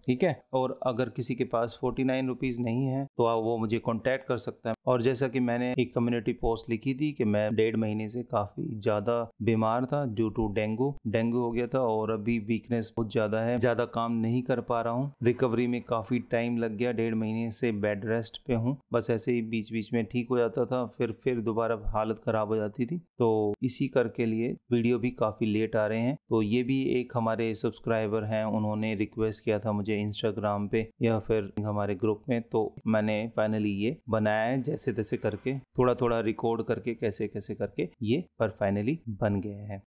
ठीक है और अगर किसी के पास फोर्टी नाइन रुपीज़ नहीं है तो आप वो मुझे कॉन्टैक्ट कर सकता है और जैसा कि मैंने एक कम्युनिटी पोस्ट लिखी थी कि मैं डेढ़ महीने से काफ़ी ज़्यादा बीमार था ड्यू टू डेंगू डेंगू हो गया था और अभी वीकनेस बहुत ज़्यादा है ज़्यादा काम नहीं कर पा रहा हूँ रिकवरी में काफ़ी टाइम लग गया डेढ़ महीने से बेड रेस्ट पे हूँ बस ऐसे ही बीच बीच में ठीक हो जाता था फिर फिर दोबारा हालत ख़राब हो जाती थी तो इसी करके लिए वीडियो भी काफ़ी लेट आ रहे हैं तो ये भी एक हमारे सब्सक्राइबर हैं उन्होंने रिक्वेस्ट किया था मुझे इंस्टाग्राम पे या फिर हमारे ग्रुप में तो मैंने फाइनली ये बनाया है ऐसे तैसे करके थोड़ा थोड़ा रिकॉर्ड करके कैसे कैसे करके ये पर फाइनली बन गए हैं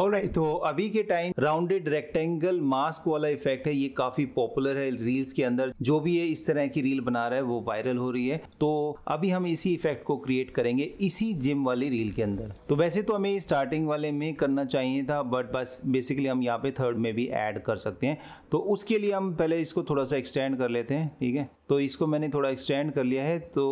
ऑलराइट right, तो अभी के टाइम राउंडेड रेक्टेंगल मास्क वाला इफेक्ट है ये काफी पॉपुलर है रील्स के अंदर जो भी ये इस तरह की रील बना रहा है वो वायरल हो रही है तो अभी हम इसी इफेक्ट को क्रिएट करेंगे इसी जिम वाली रील के अंदर तो वैसे तो हमें स्टार्टिंग वाले में करना चाहिए था बट बस बेसिकली हम यहाँ पे थर्ड में भी एड कर सकते हैं तो उसके लिए हम पहले इसको थोड़ा सा एक्सटेंड कर लेते हैं ठीक है तो इसको मैंने थोड़ा एक्सटेंड कर लिया है तो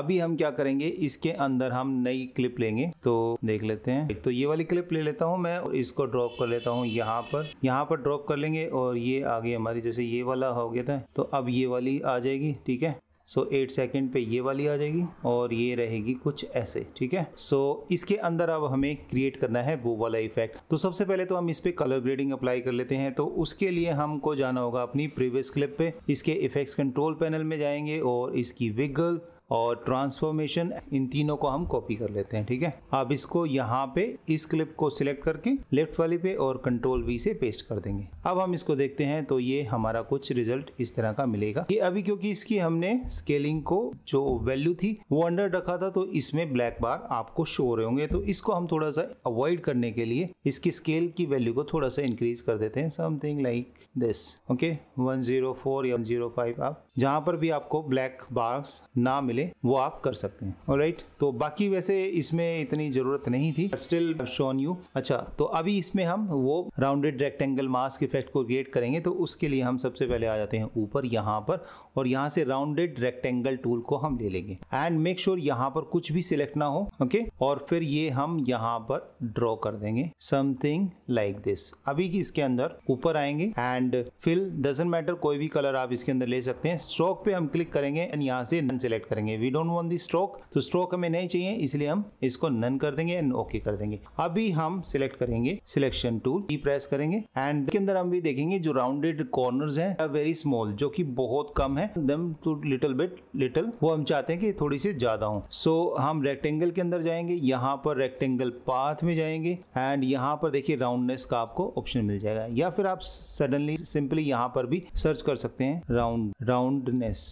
अभी हम क्या करेंगे इसके अंदर हम नई क्लिप लेंगे तो देख लेते हैं तो ये वाली क्लिप ले लेता हूँ मैं इसको ड्रॉप कर लेता हूँ यहाँ पर यहाँ पर ड्रॉप कर लेंगे और ये आगे हमारी जैसे ये वाला हो गया था तो अब ये वाली आ जाएगी ठीक है सो एट सेकेंड पे ये वाली आ जाएगी और ये रहेगी कुछ ऐसे ठीक है सो so, इसके अंदर अब हमें क्रिएट करना है वो वाला इफेक्ट तो सबसे पहले तो हम इस पे कलर ग्रेडिंग अप्लाई कर लेते हैं तो उसके लिए हमको जाना होगा अपनी प्रीवियस क्लिप पे इसके इफेक्ट्स कंट्रोल पैनल में जाएंगे और इसकी विगल और ट्रांसफॉर्मेशन इन तीनों को हम कॉपी कर लेते हैं ठीक है अब इसको यहाँ पे इस क्लिप को सिलेक्ट करके लेफ्ट वाली पे और कंट्रोल वी से पेस्ट कर देंगे अब हम इसको देखते हैं तो ये हमारा कुछ रिजल्ट इस तरह का मिलेगा ये अभी क्योंकि इसकी हमने स्केलिंग को जो वैल्यू थी वो अंडर रखा था तो इसमें ब्लैक बार आपको शो रहे होंगे तो इसको हम थोड़ा सा अवॉइड करने के लिए इसकी स्केल की वैल्यू को थोड़ा सा इंक्रीज कर देते हैं something like this okay one या वन आप जहां पर भी आपको ब्लैक बार्स ना मिले पहले वो आप कर सकते हैं राइट तो बाकी वैसे इसमें इतनी ज़रूरत नहीं थी स्टिल शोन यू अच्छा तो अभी इसमें हम वो राउंडेड रेक्टेंगल मास्क इफेक्ट को क्रिएट करेंगे तो उसके लिए हम सबसे पहले आ जाते हैं ऊपर यहाँ पर और यहाँ से राउंडेड रेक्टेंगल टूल को हम ले लेंगे एंड मेक श्योर यहाँ पर कुछ भी सिलेक्ट ना हो ओके okay? और फिर ये हम यहाँ पर ड्रॉ कर देंगे समथिंग लाइक दिस अभी की इसके अंदर ऊपर आएंगे एंड फिल डजेंट मैटर कोई भी कलर आप इसके अंदर ले सकते हैं स्ट्रोक पे हम क्लिक करेंगे एंड यहाँ से नन सिलेक्ट करेंगे we don't want the stroke तो स्ट्रोक हमें नहीं चाहिए इसलिए हम इसको नन कर देंगे एंड ओके okay कर देंगे अभी हम सिलेक्ट करेंगे सिलेक्शन टूल ई प्रेस करेंगे एंड इसके अंदर हम भी देखेंगे जो राउंडेड कॉर्नर है वेरी स्मॉल जो की बहुत कम है them too little bit little वो हम चाहते हैं कि थोड़ी सी ज्यादा हो सो so, हम रेक्टेंगल के अंदर जाएंगे यहाँ पर रेक्टेंगल पाथ में जाएंगे एंड यहाँ पर देखिए राउंडनेस का आपको ऑप्शन मिल जाएगा या फिर आप सडनली सिंपली यहाँ पर भी सर्च कर सकते हैं राउंड राउंडनेस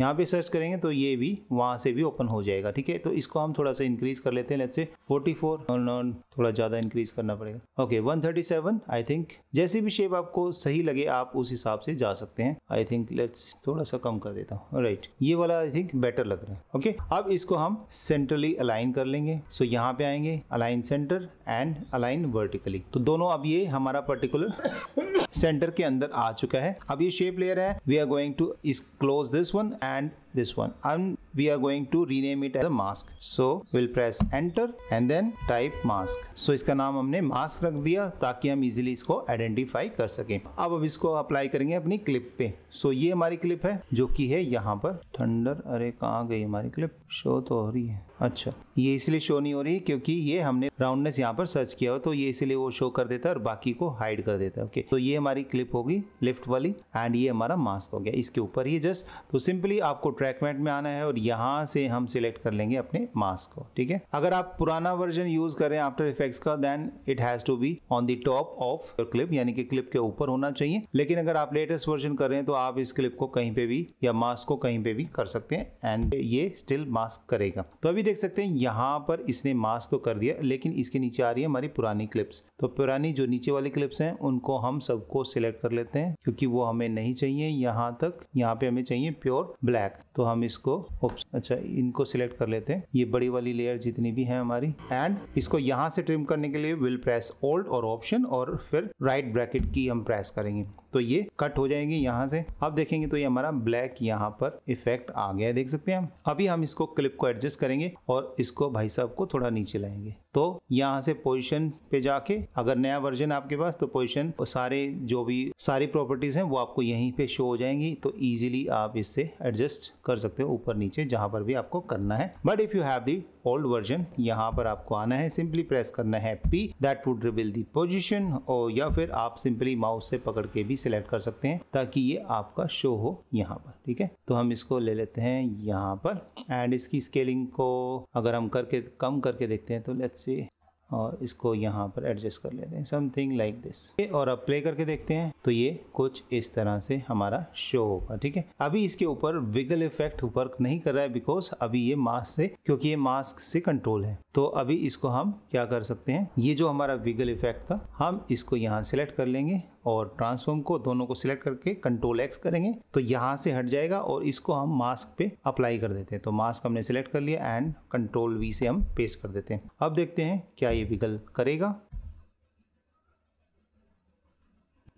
यहाँ पे सर्च करेंगे तो ये भी वहां से भी ओपन हो जाएगा ठीक है तो इसको हम थोड़ा सा इंक्रीज कर लेते हैं लेट्स से 44 थोड़ा ज्यादा इंक्रीज करना पड़ेगा ओके okay, 137 आई थिंक जैसी भी शेप आपको सही लगे आप उस हिसाब से जा सकते हैं आई थिंक लेट्स थोड़ा सा सा कम कर देता हूँ राइट ये वाला आई थिंक बेटर लग रहा है ओके अब इसको हम सेंट्रली अलाइन कर लेंगे सो so, यहाँ पे आएंगे align centre and align vertically तो दोनों अब ये हमारा पर्टिकुलर सेंटर के अंदर आ चुका है अब ये शेप लेयर है we are going to is close this one and this one and we are going to rename it as a mask so we'll press enter and then type mask so iska naam humne mask rakh diya taki hum easily isko identify kar sake ab ab isko apply karenge apni clip pe so ye hamari clip hai jo ki hai yahan par thunder are kahan gayi hamari clip show to ho rahi hai अच्छा ये इसलिए show नहीं हो रही क्योंकि ये हमने roundness यहाँ पर सर्च किया हो तो ये इसलिए वो शो कर देता है और बाकी को हाइड कर देता है ओके तो ये हमारी क्लिप होगी लेफ्ट वाली एंड ये हमारा मास्क हो गया इसके ऊपर ही जस्ट तो सिंपली आपको ट्रैक मैट में आना है और यहाँ से हम सिलेक्ट कर लेंगे अपने मास्क को ठीक है अगर आप पुराना वर्जन यूज करें आफ्टर इफेक्ट्स का then it has to be on the top of your clip यानी कि क्लिप के ऊपर होना चाहिए लेकिन अगर आप लेटेस्ट वर्जन कर रहे हैं तो आप इस क्लिप को कहीं पे भी या मास्क को कहीं पे भी कर सकते हैं एंड ये स्टिल मास्क करेगा तो अभी भी देख सकते हैं यहाँ पर इसने मास्क तो कर दिया लेकिन इसके नीचे आ रही है हमारी पुरानी क्लिप्स तो पुरानी जो नीचे वाली क्लिप्स हैं उनको हम सबको सिलेक्ट कर लेते हैं क्योंकि वो हमें नहीं चाहिए यहाँ तक यहाँ पे हमें चाहिए प्योर ब्लैक तो हम इसको अच्छा इनको सिलेक्ट कर लेते हैं ये बड़ी वाली लेयर जितनी भी है हमारी एंड इसको यहाँ से ट्रिम करने के लिए विल प्रेस ओल्ड और ऑप्शन और फिर राइट ब्रैकेट की हम प्रेस करेंगे तो ये कट हो जाएगी यहाँ से अब देखेंगे तो ये हमारा ब्लैक यहाँ पर इफेक्ट आ गया देख सकते हैं हम अभी हम इसको क्लिप को एडजस्ट करेंगे और इसको भाई साहब को थोड़ा नीचे लाएंगे तो यहाँ से पोजीशन पे जाके अगर नया वर्जन आपके पास तो पोजीशन सारे जो भी सारी प्रॉपर्टीज़ हैं वो आपको यहीं पे शो हो जाएंगी तो ईजिली आप इससे एडजस्ट कर सकते हो ऊपर नीचे जहां पर भी आपको करना है but if you have the old version यहाँ पर आपको आना है सिंपली प्रेस करना है पी दैट वुड रिबिल दी पोजिशन और या फिर आप सिंपली माउस से पकड़ के भी सिलेक्ट कर सकते हैं ताकि ये आपका शो हो यहाँ पर ठीक है तो हम इसको ले लेते हैं यहाँ पर एंड इसकी स्केलिंग को अगर हम करके कम करके देखते हैं तो लेट्स से और इसको यहाँ पर एडजस्ट कर लेते हैं समथिंग लाइक दिस और अब प्ले करके देखते हैं तो ये कुछ इस तरह से हमारा शो होगा ठीक है अभी इसके ऊपर विगल इफेक्ट वर्क नहीं कर रहा है बिकॉज अभी ये मास्क से क्योंकि ये मास्क से कंट्रोल है तो अभी इसको हम क्या कर सकते हैं ये जो हमारा विगल इफेक्ट था हम इसको यहाँ सेलेक्ट कर लेंगे और ट्रांसफॉर्म को दोनों को सिलेक्ट करके कंट्रोल एक्स करेंगे तो यहाँ से हट जाएगा और इसको हम मास्क पे अप्लाई कर देते हैं तो मास्क हमने सिलेक्ट कर लिया एंड कंट्रोल वी से हम पेस्ट कर देते हैं अब देखते हैं क्या ये विकल्प करेगा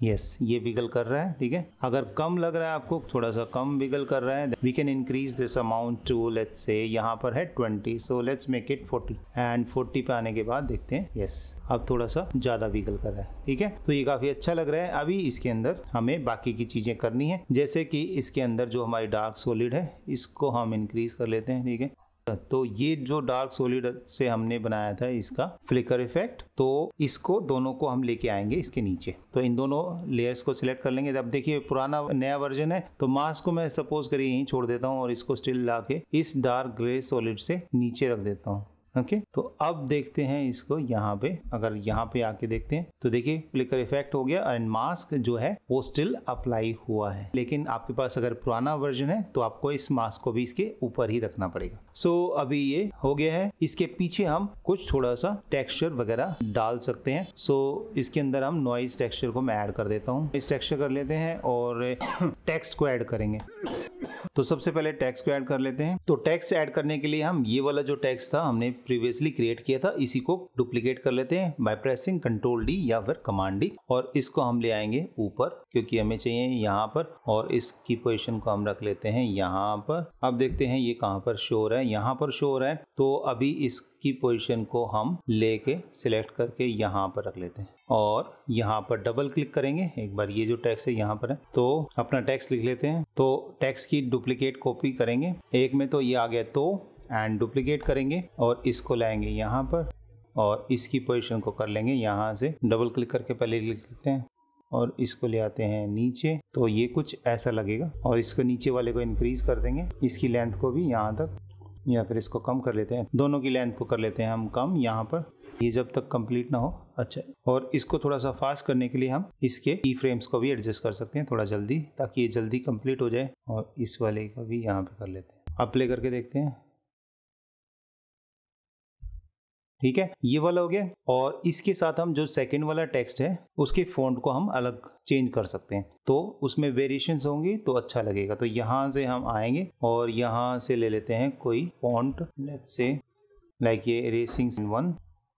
यस ये विगल कर रहा है ठीक है अगर कम लग रहा है आपको थोड़ा सा कम विगल कर रहा है we can increase this amount to let's say यहाँ पर है twenty so let's make it forty and forty पे आने के बाद देखते हैं यस yes, अब थोड़ा सा ज्यादा विगल कर रहा है ठीक है तो ये काफी अच्छा लग रहा है अभी इसके अंदर हमें बाकी की चीजें करनी है जैसे कि इसके अंदर जो हमारी डार्क सोलिड है इसको हम इंक्रीज कर लेते हैं ठीक है तो ये जो डार्क सोलिड से हमने बनाया था इसका फ्लिकर इफेक्ट तो इसको दोनों को हम लेके आएंगे इसके नीचे तो इन दोनों लेयर्स को सिलेक्ट कर लेंगे अब देखिए पुराना नया वर्जन है तो मास्क को मैं सपोज करिए यहीं छोड़ देता हूँ और इसको स्टिल ला के इस डार्क ग्रे सोलिड से नीचे रख देता हूँ ओके तो अब देखते हैं इसको यहाँ पे अगर यहाँ पे आके देखते हैं तो देखिए फ्लिकर इफेक्ट हो गया एंड मास्क जो है वो स्टिल अप्लाई हुआ है लेकिन आपके पास अगर पुराना वर्जन है तो आपको इस मास्क को भी इसके ऊपर ही रखना पड़ेगा सो so, अभी ये हो गया है इसके पीछे हम कुछ थोड़ा सा टेक्सचर वगैरह डाल सकते हैं सो so, इसके अंदर हम नॉइस टेक्सचर को मैं ऐड कर देता हूँ इस टेक्सचर कर लेते हैं और टेक्स को ऐड करेंगे तो सबसे पहले टैक्स को ऐड कर लेते हैं तो टैक्स ऐड करने के लिए हम ये वाला जो टैक्स था हमने प्रीवियसली क्रिएट किया था इसी को डुप्लीकेट कर लेते हैं बाय प्रेसिंग कंट्रोल डी या फिर कमांड डी और इसको हम ले आएंगे ऊपर क्योंकि हमें चाहिए यहाँ पर और इसकी पोजिशन को हम रख लेते हैं यहाँ पर अब देखते हैं ये कहाँ पर शोर है यहाँ पर शोर है तो अभी इसकी पोजिशन को हम लेके सिलेक्ट करके यहाँ पर रख लेते हैं और यहाँ पर डबल क्लिक करेंगे एक बार ये जो टैक्स है यहाँ पर है तो अपना टैक्स लिख लेते हैं तो टैक्स की डुप्लीकेट कॉपी करेंगे एक में तो ये आ गया तो एंड डुप्लीकेट करेंगे और इसको लाएंगे यहाँ पर और इसकी पोजीशन को कर लेंगे यहाँ से डबल क्लिक करके पहले लिख लेते हैं और इसको ले आते हैं नीचे तो ये कुछ ऐसा लगेगा और इसको नीचे वाले को इंक्रीज कर देंगे इसकी लेंथ को भी यहाँ तक या फिर इसको कम कर लेते हैं दोनों की लेंथ को कर लेते हैं हम कम यहाँ पर ये जब तक कंप्लीट ना हो अच्छा और इसको थोड़ा सा फास्ट करने के लिए हम इसके ई फ्रेम्स को भी एडजस्ट कर सकते हैं थोड़ा जल्दी ताकि ये जल्दी कंप्लीट हो जाए और इस वाले का भी यहाँ पे कर लेते हैं अब प्ले करके देखते हैं ठीक है ये वाला हो गया और इसके साथ हम जो सेकेंड वाला टेक्स्ट है उसके फ़ॉन्ट को हम अलग चेंज कर सकते हैं तो उसमें वेरिएशंस होंगे तो अच्छा लगेगा तो यहाँ से हम आएंगे और यहाँ से ले लेते हैं कोई फ़ॉन्ट लेट्स से लाइक ये रेसिंग वन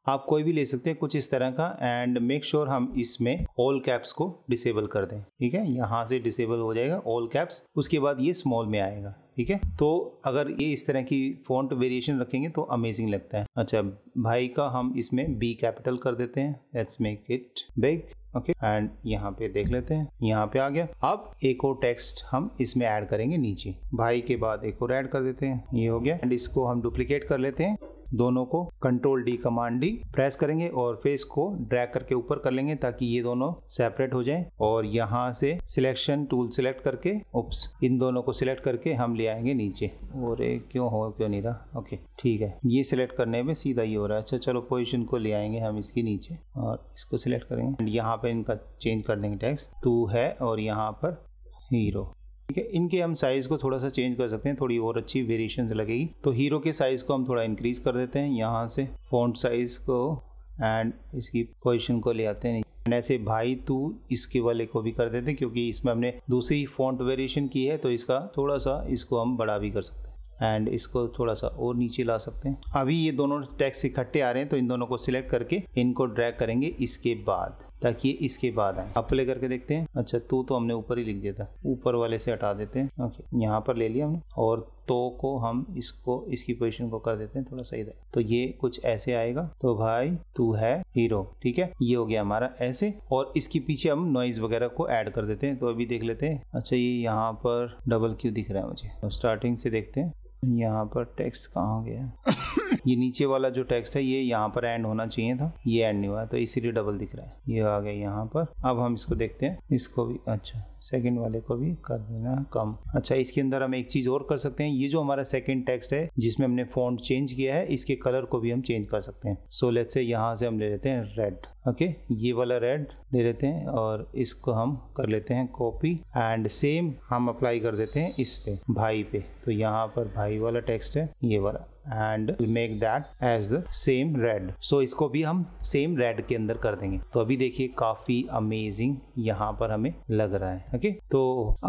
आप कोई भी ले सकते हैं कुछ इस तरह का एंड मेक श्योर हम इसमें ऑल कैप्स को डिसेबल कर दें ठीक है यहाँ से डिसेबल हो जाएगा ऑल कैप्स उसके बाद ये स्मॉल में आएगा ठीक है तो अगर ये इस तरह की फॉन्ट वेरिएशन रखेंगे तो अमेजिंग लगता है अच्छा भाई का हम इसमें बी कैपिटल कर देते हैं let's make it big okay and यहाँ पे देख लेते हैं यहाँ पे आ गया अब एक और टेक्स्ट हम इसमें ऐड करेंगे नीचे भाई के बाद एक और ऐड कर देते हैं ये हो गया एंड इसको हम डुप्लीकेट कर लेते हैं दोनों को control D command D press करेंगे और फेस को ड्रैग करके ऊपर कर लेंगे ताकि ये दोनों सेपरेट हो जाएं और यहाँ से सिलेक्शन टूल सिलेक्ट करके उप्स इन दोनों को सिलेक्ट करके हम ले आएंगे नीचे और एक क्यों हो क्यों नहीं रहा ओके ठीक है ये सिलेक्ट करने में सीधा ही हो रहा है अच्छा चलो पोजिशन को ले आएंगे हम इसके नीचे और इसको सिलेक्ट करेंगे यहाँ पर इनका चेंज कर देंगे टैक्स टू है और यहाँ पर हीरो ठीक है इनके हम साइज को थोड़ा सा चेंज कर सकते हैं थोड़ी और अच्छी वेरिएशन लगेगी तो हीरो के साइज को हम थोड़ा इंक्रीज कर देते हैं यहाँ से फोन साइज को एंड इसकी पोजिशन को ले आते हैं ऐसे भाई तू इसके वाले को भी कर देते हैं क्योंकि इसमें हमने दूसरी फॉन्ट वेरिएशन की है तो इसका थोड़ा सा इसको हम बड़ा भी कर सकते हैं एंड इसको थोड़ा सा और नीचे ला सकते हैं अभी ये दोनों टैक्स इकट्ठे आ रहे हैं तो इन दोनों को सिलेक्ट करके इनको ड्रैग करेंगे इसके बाद ताकि इसके बाद आए प्ले करके देखते हैं अच्छा तो तो हमने ऊपर ही लिख दिया था ऊपर वाले से हटा देते हैं ओके यहाँ पर ले लिया हमने और तो को हम इसको इसकी पोजीशन को कर देते हैं थोड़ा सही था तो ये कुछ ऐसे आएगा तो भाई तू है हीरो ठीक है ये हो गया हमारा ऐसे और इसके पीछे हम नॉइज वगैरह को ऐड कर देते हैं तो अभी देख लेते हैं अच्छा ये यहाँ पर डबल क्यू दिख रहा है मुझे तो स्टार्टिंग से देखते हैं यहाँ पर टेक्स्ट कहाँ हो गया ये नीचे वाला जो टेक्स्ट है ये यहाँ पर एंड होना चाहिए था ये एंड नहीं हुआ तो इसीलिए डबल दिख रहा है ये आ गया यहाँ पर अब हम इसको देखते हैं इसको भी अच्छा सेकंड वाले को भी कर देना कम अच्छा इसके अंदर हम एक चीज और कर सकते हैं ये जो हमारा सेकंड टेक्स्ट है जिसमें हमने फोन चेंज किया है इसके कलर को भी हम चेंज कर सकते हैं सो लेट से यहाँ से हम ले लेते हैं रेड ओके okay, ये वाला रेड ले लेते हैं और इसको हम कर लेते हैं कॉपी एंड सेम हम अप्लाई कर देते हैं इस पे भाई पे तो यहाँ पर भाई वाला टेक्स्ट है ये वाला and make that as the same red so इसको भी हम सेम रेड के अंदर कर देंगे तो अभी देखिए काफी अमेजिंग यहाँ पर हमें लग रहा है ओके तो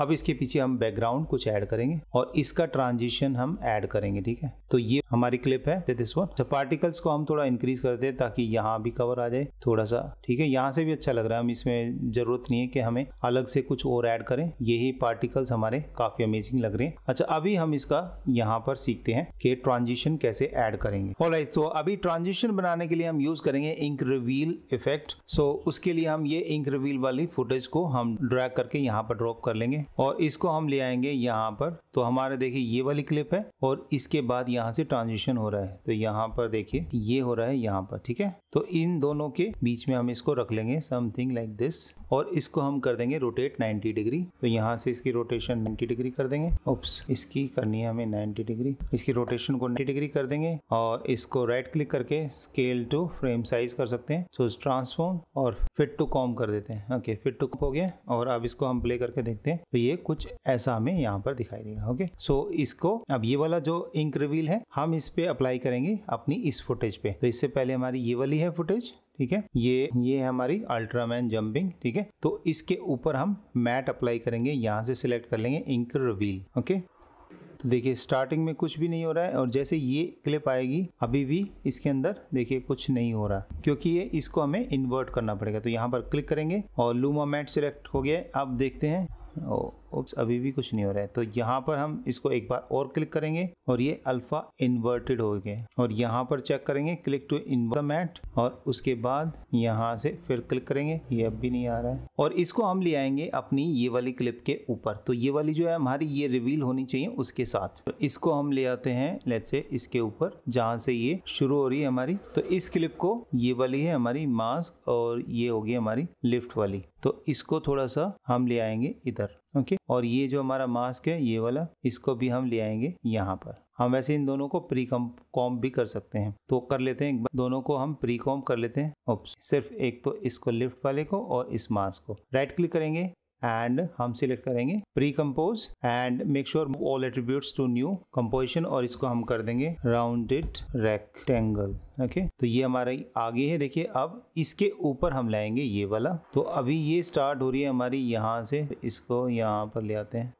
अब इसके पीछे हम बैकग्राउंड कुछ ऐड करेंगे और इसका ट्रांजिशन हम ऐड करेंगे ठीक है तो ये हमारी क्लिप है दिस वन तो पार्टिकल्स को हम थोड़ा इंक्रीज कर दे ताकि यहाँ भी कवर आ जाए थोड़ा सा ठीक है यहाँ से भी अच्छा लग रहा है हम इसमें जरूरत नहीं है कि हमें अलग से कुछ और ऐड करें यही पार्टिकल्स हमारे काफी अमेजिंग लग रहे हैं अच्छा अभी हम इसका यहाँ पर सीखते हैं कि ट्रांजिशन ट्रांजिशन कैसे ऐड करेंगे और राइट सो अभी ट्रांजिशन बनाने के लिए हम यूज करेंगे इंक रिवील इफेक्ट सो उसके लिए हम ये इंक रिवील वाली फुटेज को हम ड्रैग करके यहाँ पर ड्रॉप कर लेंगे और इसको हम ले आएंगे यहाँ पर तो हमारे देखिए ये वाली क्लिप है और इसके बाद यहाँ से ट्रांजिशन हो रहा है तो यहाँ पर देखिए ये हो रहा है यहाँ पर ठीक है तो इन दोनों के बीच में हम इसको रख लेंगे समथिंग लाइक दिस और इसको हम कर देंगे रोटेट 90 डिग्री तो यहाँ से इसकी रोटेशन 90 डिग्री कर देंगे ओप्स इसकी करनी है हमें 90 डिग्री इसकी रोटेशन को 90 डिग्री कर देंगे और इसको राइट क्लिक करके स्केल टू फ्रेम साइज कर सकते हैं सो ट्रांसफॉर्म और फिट टू कॉम कर देते हैं ओके फिट टू कॉम हो गया और अब इसको हम प्ले करके देखते हैं तो ये कुछ ऐसा हमें यहाँ पर दिखाई देगा ओके सो इसको अब ये वाला जो इंक रिवील है हम इस पे अप्लाई करेंगे अपनी इस फुटेज पे तो इससे पहले हमारी ये वाली रही है फुटेज ठीक है ये ये है हमारी अल्ट्रामैन जंपिंग ठीक है तो इसके ऊपर हम मैट अप्लाई करेंगे यहाँ से सिलेक्ट कर लेंगे इंक रिवील ओके तो देखिए स्टार्टिंग में कुछ भी नहीं हो रहा है और जैसे ये क्लिप आएगी अभी भी इसके अंदर देखिए कुछ नहीं हो रहा क्योंकि ये इसको हमें इन्वर्ट करना पड़ेगा तो यहाँ पर क्लिक करेंगे और लूमा मैट सिलेक्ट हो गया अब देखते हैं ओ ओप्स अभी भी कुछ नहीं हो रहा है तो यहाँ पर हम इसको एक बार और क्लिक करेंगे और ये अल्फा इन्वर्टेड हो गया और यहाँ पर चेक करेंगे क्लिक टू इन्वर्ट मैट और उसके बाद यहाँ से फिर क्लिक करेंगे ये अब भी नहीं आ रहा है और इसको हम ले आएंगे अपनी ये वाली क्लिप के ऊपर तो ये वाली जो है हमारी ये रिवील होनी चाहिए उसके साथ तो इसको हम ले आते हैं लेट से इसके ऊपर जहाँ से ये शुरू हो रही है हमारी तो इस क्लिप को ये वाली है हमारी मास्क और ये होगी हमारी लिफ्ट वाली तो इसको थोड़ा सा हम ले आएंगे इधर ओके और ये जो हमारा मास्क है ये वाला इसको भी हम ले आएंगे यहाँ पर हम वैसे इन दोनों को प्री कॉम भी कर सकते हैं तो कर लेते हैं दोनों को हम प्री कॉम कर लेते हैं सिर्फ एक तो इसको लिफ्ट वाले को और इस मास्क को राइट क्लिक करेंगे एंड हम सिलेक्ट करेंगे pre compose and make sure all attributes to new composition और इसको हम कर देंगे राउंडेड रेक्टेंगल ओके तो ये हमारी आगे है देखिए अब इसके ऊपर हम लाएंगे ये वाला तो अभी ये स्टार्ट हो रही है हमारी यहाँ से इसको यहाँ पर ले आते हैं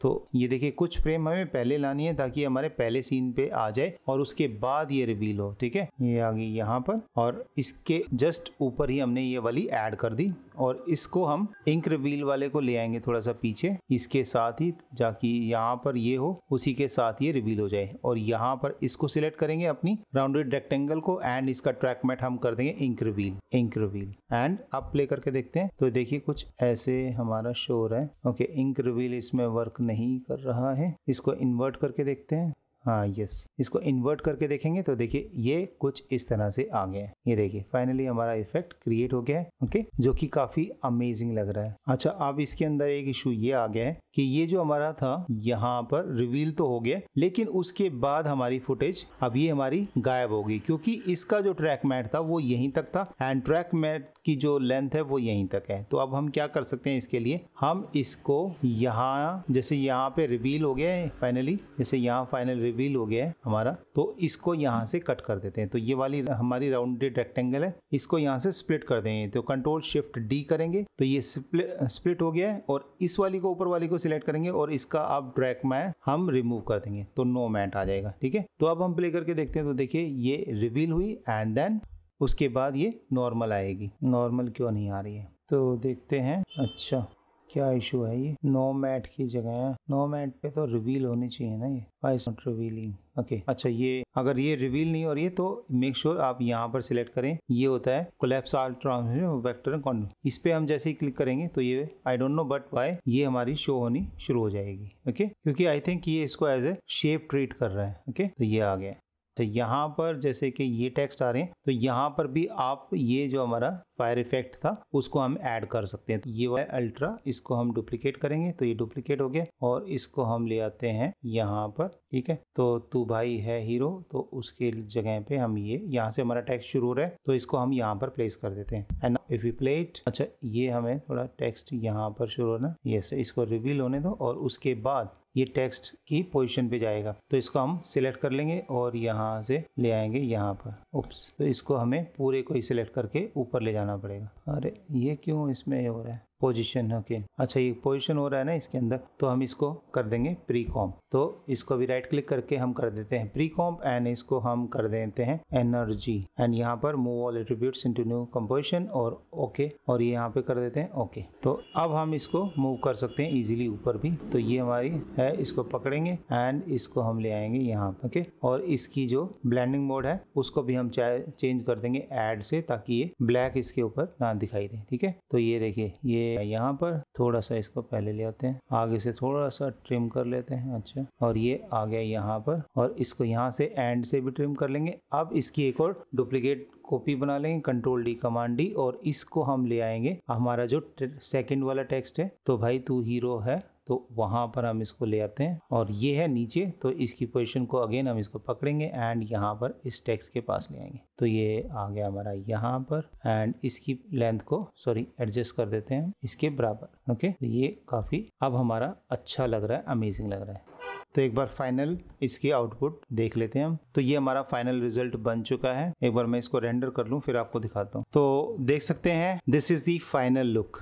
तो ये देखिए कुछ फ्रेम हमें पहले लानी है ताकि हमारे पहले सीन पे आ जाए और उसके बाद ये रिवील हो ठीक है ये आ गई यहाँ पर और इसके जस्ट ऊपर ही हमने ये वाली ऐड कर दी और इसको हम इंक रिवील वाले को ले आएंगे थोड़ा सा पीछे इसके साथ ही जाकि यहाँ पर ये हो उसी के साथ ये रिवील हो जाए और यहाँ पर इसको सिलेक्ट करेंगे अपनी राउंडेड रेक्टेंगल को एंड इसका ट्रैक मैट हम कर देंगे ink reveal ink reveal and आप प्ले करके देखते हैं तो देखिए कुछ ऐसे हमारा शोर है ओके इंक रिवील इसमें वर्क नहीं कर रहा है इसको इन्वर्ट करके देखते हैं हाँ यस इसको इन्वर्ट करके देखेंगे तो देखिए ये कुछ इस तरह से आ गया है ये देखिए फाइनली हमारा इफेक्ट क्रिएट हो गया है ओके जो कि काफी अमेजिंग लग रहा है अच्छा अब इसके अंदर एक इशू ये आ गया है कि ये जो हमारा था यहाँ पर रिवील तो हो गया लेकिन उसके बाद हमारी फुटेज अब ये हमारी गायब होगी क्योंकि इसका जो ट्रैक मैट था वो यहीं तक था एंड ट्रैक मैट की जो लेंथ है वो यहीं तक है तो अब हम क्या कर सकते हैं इसके लिए हम इसको यहाँ जैसे यहाँ पे रिवील हो गया है फाइनली जैसे यहाँ फाइनल रिवील हो गया है हमारा तो इसको यहाँ से कट कर देते हैं तो ये वाली हमारी राउंडेड रेक्टेंगल है इसको यहाँ से स्प्लिट कर देंगे तो कंट्रोल शिफ्ट डी करेंगे तो ये स्प्लिट हो गया है और इस वाली को ऊपर वाली को सिलेक्ट करेंगे और इसका आप ड्रैक मैट हम रिमूव कर देंगे तो नो मैट आ जाएगा ठीक है तो अब हम प्ले करके देखते हैं तो देखिए ये रिवील हुई एंड देन उसके बाद ये नॉर्मल आएगी नॉर्मल क्यों नहीं आ रही है तो देखते हैं अच्छा क्या इशू है ये नो मैट की जगह है नो मैट पे तो रिवील होनी चाहिए ना ये आई नॉट रिवीलिंग ओके अच्छा ये अगर ये रिवील नहीं हो रही है तो मेक श्योर sure आप यहाँ पर सिलेक्ट करें ये होता है कोलेप्स आल ट्रांसमिशन वेक्टर कॉन्ड इस पे हम जैसे ही क्लिक करेंगे तो ये I don't know but why ये हमारी शो होनी शुरू हो जाएगी ओके okay? क्योंकि आई थिंक ये इसको एज ए शेप ट्रीट कर रहा है ओके okay? तो ये आ गया तो यहाँ पर जैसे कि ये टेक्स्ट आ रहे हैं तो यहाँ पर भी आप ये जो हमारा फायर इफेक्ट था उसको हम ऐड कर सकते हैं तो ये वाला अल्ट्रा इसको हम डुप्लीकेट करेंगे तो ये डुप्लीकेट हो गया और इसको हम ले आते हैं यहाँ पर ठीक है तो तू भाई है हीरो तो उसके जगह पे हम ये यहाँ से हमारा टेक्स्ट शुरू हो रहा है तो इसको हम यहाँ पर प्लेस कर देते हैं and if you play it अच्छा ये हमें थोड़ा टेक्स्ट यहाँ पर शुरू होना ये इसको रिवील होने दो और उसके बाद ये टेक्स्ट की पोजीशन पे जाएगा तो इसको हम सिलेक्ट कर लेंगे और यहाँ से ले आएंगे यहाँ पर उप्स तो इसको हमें पूरे को ही सिलेक्ट करके ऊपर ले जाना पड़ेगा अरे ये क्यों इसमें हो रहा है पोजिशन ओके अच्छा ये पोजिशन हो रहा है ना इसके अंदर तो हम इसको कर देंगे प्री कॉम तो इसको भी राइट क्लिक करके हम कर देते हैं प्री कॉम एंड इसको हम कर देते हैं एनर्जी एंड यहाँ पर move all attributes into new composition और ओके okay, और ये यहाँ पे कर देते हैं ओके okay. तो अब हम इसको मूव कर सकते हैं इजिली ऊपर भी तो ये हमारी है इसको पकड़ेंगे एंड इसको हम ले आएंगे यहाँ पे ओके और इसकी जो ब्लैंडिंग मोड है उसको भी हम चेंज कर देंगे एड से ताकि ये ब्लैक इसके ऊपर ना दिखाई दे ठीक है तो ये देखिए ये यहाँ पर थोड़ा सा इसको पहले ले आते हैं आगे से थोड़ा सा ट्रिम कर लेते हैं अच्छा और ये आ गया यहाँ पर और इसको यहाँ से एंड से भी ट्रिम कर लेंगे अब इसकी एक और डुप्लीकेट कॉपी बना लेंगे कंट्रोल डी कमांड डी और इसको हम ले आएंगे हमारा जो सेकंड वाला टेक्स्ट है तो भाई तू हीरो है तो वहाँ पर हम इसको ले आते हैं और ये है नीचे तो इसकी पोजीशन को अगेन हम इसको पकड़ेंगे एंड यहाँ पर इस टेक्स के पास ले आएंगे तो ये आ गया हमारा यहाँ पर एंड इसकी लेंथ को सॉरी एडजस्ट कर देते हैं इसके बराबर ओके तो ये काफ़ी अब हमारा अच्छा लग रहा है अमेजिंग लग रहा है तो एक बार फाइनल इसकी आउटपुट देख लेते हैं हम तो ये हमारा फाइनल रिजल्ट बन चुका है एक बार मैं इसको रेंडर कर लूँ फिर आपको दिखाता हूँ तो देख सकते हैं this is the final look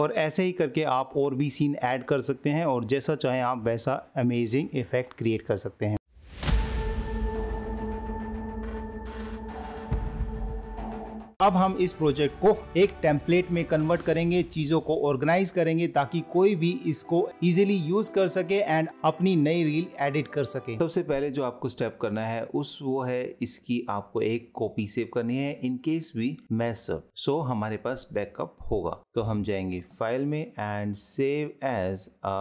और ऐसे ही करके आप और भी सीन ऐड कर सकते हैं और जैसा चाहें आप वैसा अमेजिंग इफ़ेक्ट क्रिएट कर सकते हैं अब हम इस प्रोजेक्ट को एक टेम्पलेट में कन्वर्ट करेंगे चीजों को ऑर्गेनाइज करेंगे ताकि कोई भी इसको इजिली यूज कर सके एंड अपनी नई रील एडिट कर सके सबसे पहले जो आपको स्टेप करना है उस वो है इसकी आपको एक कॉपी सेव करनी है इन केस भी मैसअप सो हमारे पास बैकअप होगा तो हम जाएंगे फाइल में and save as a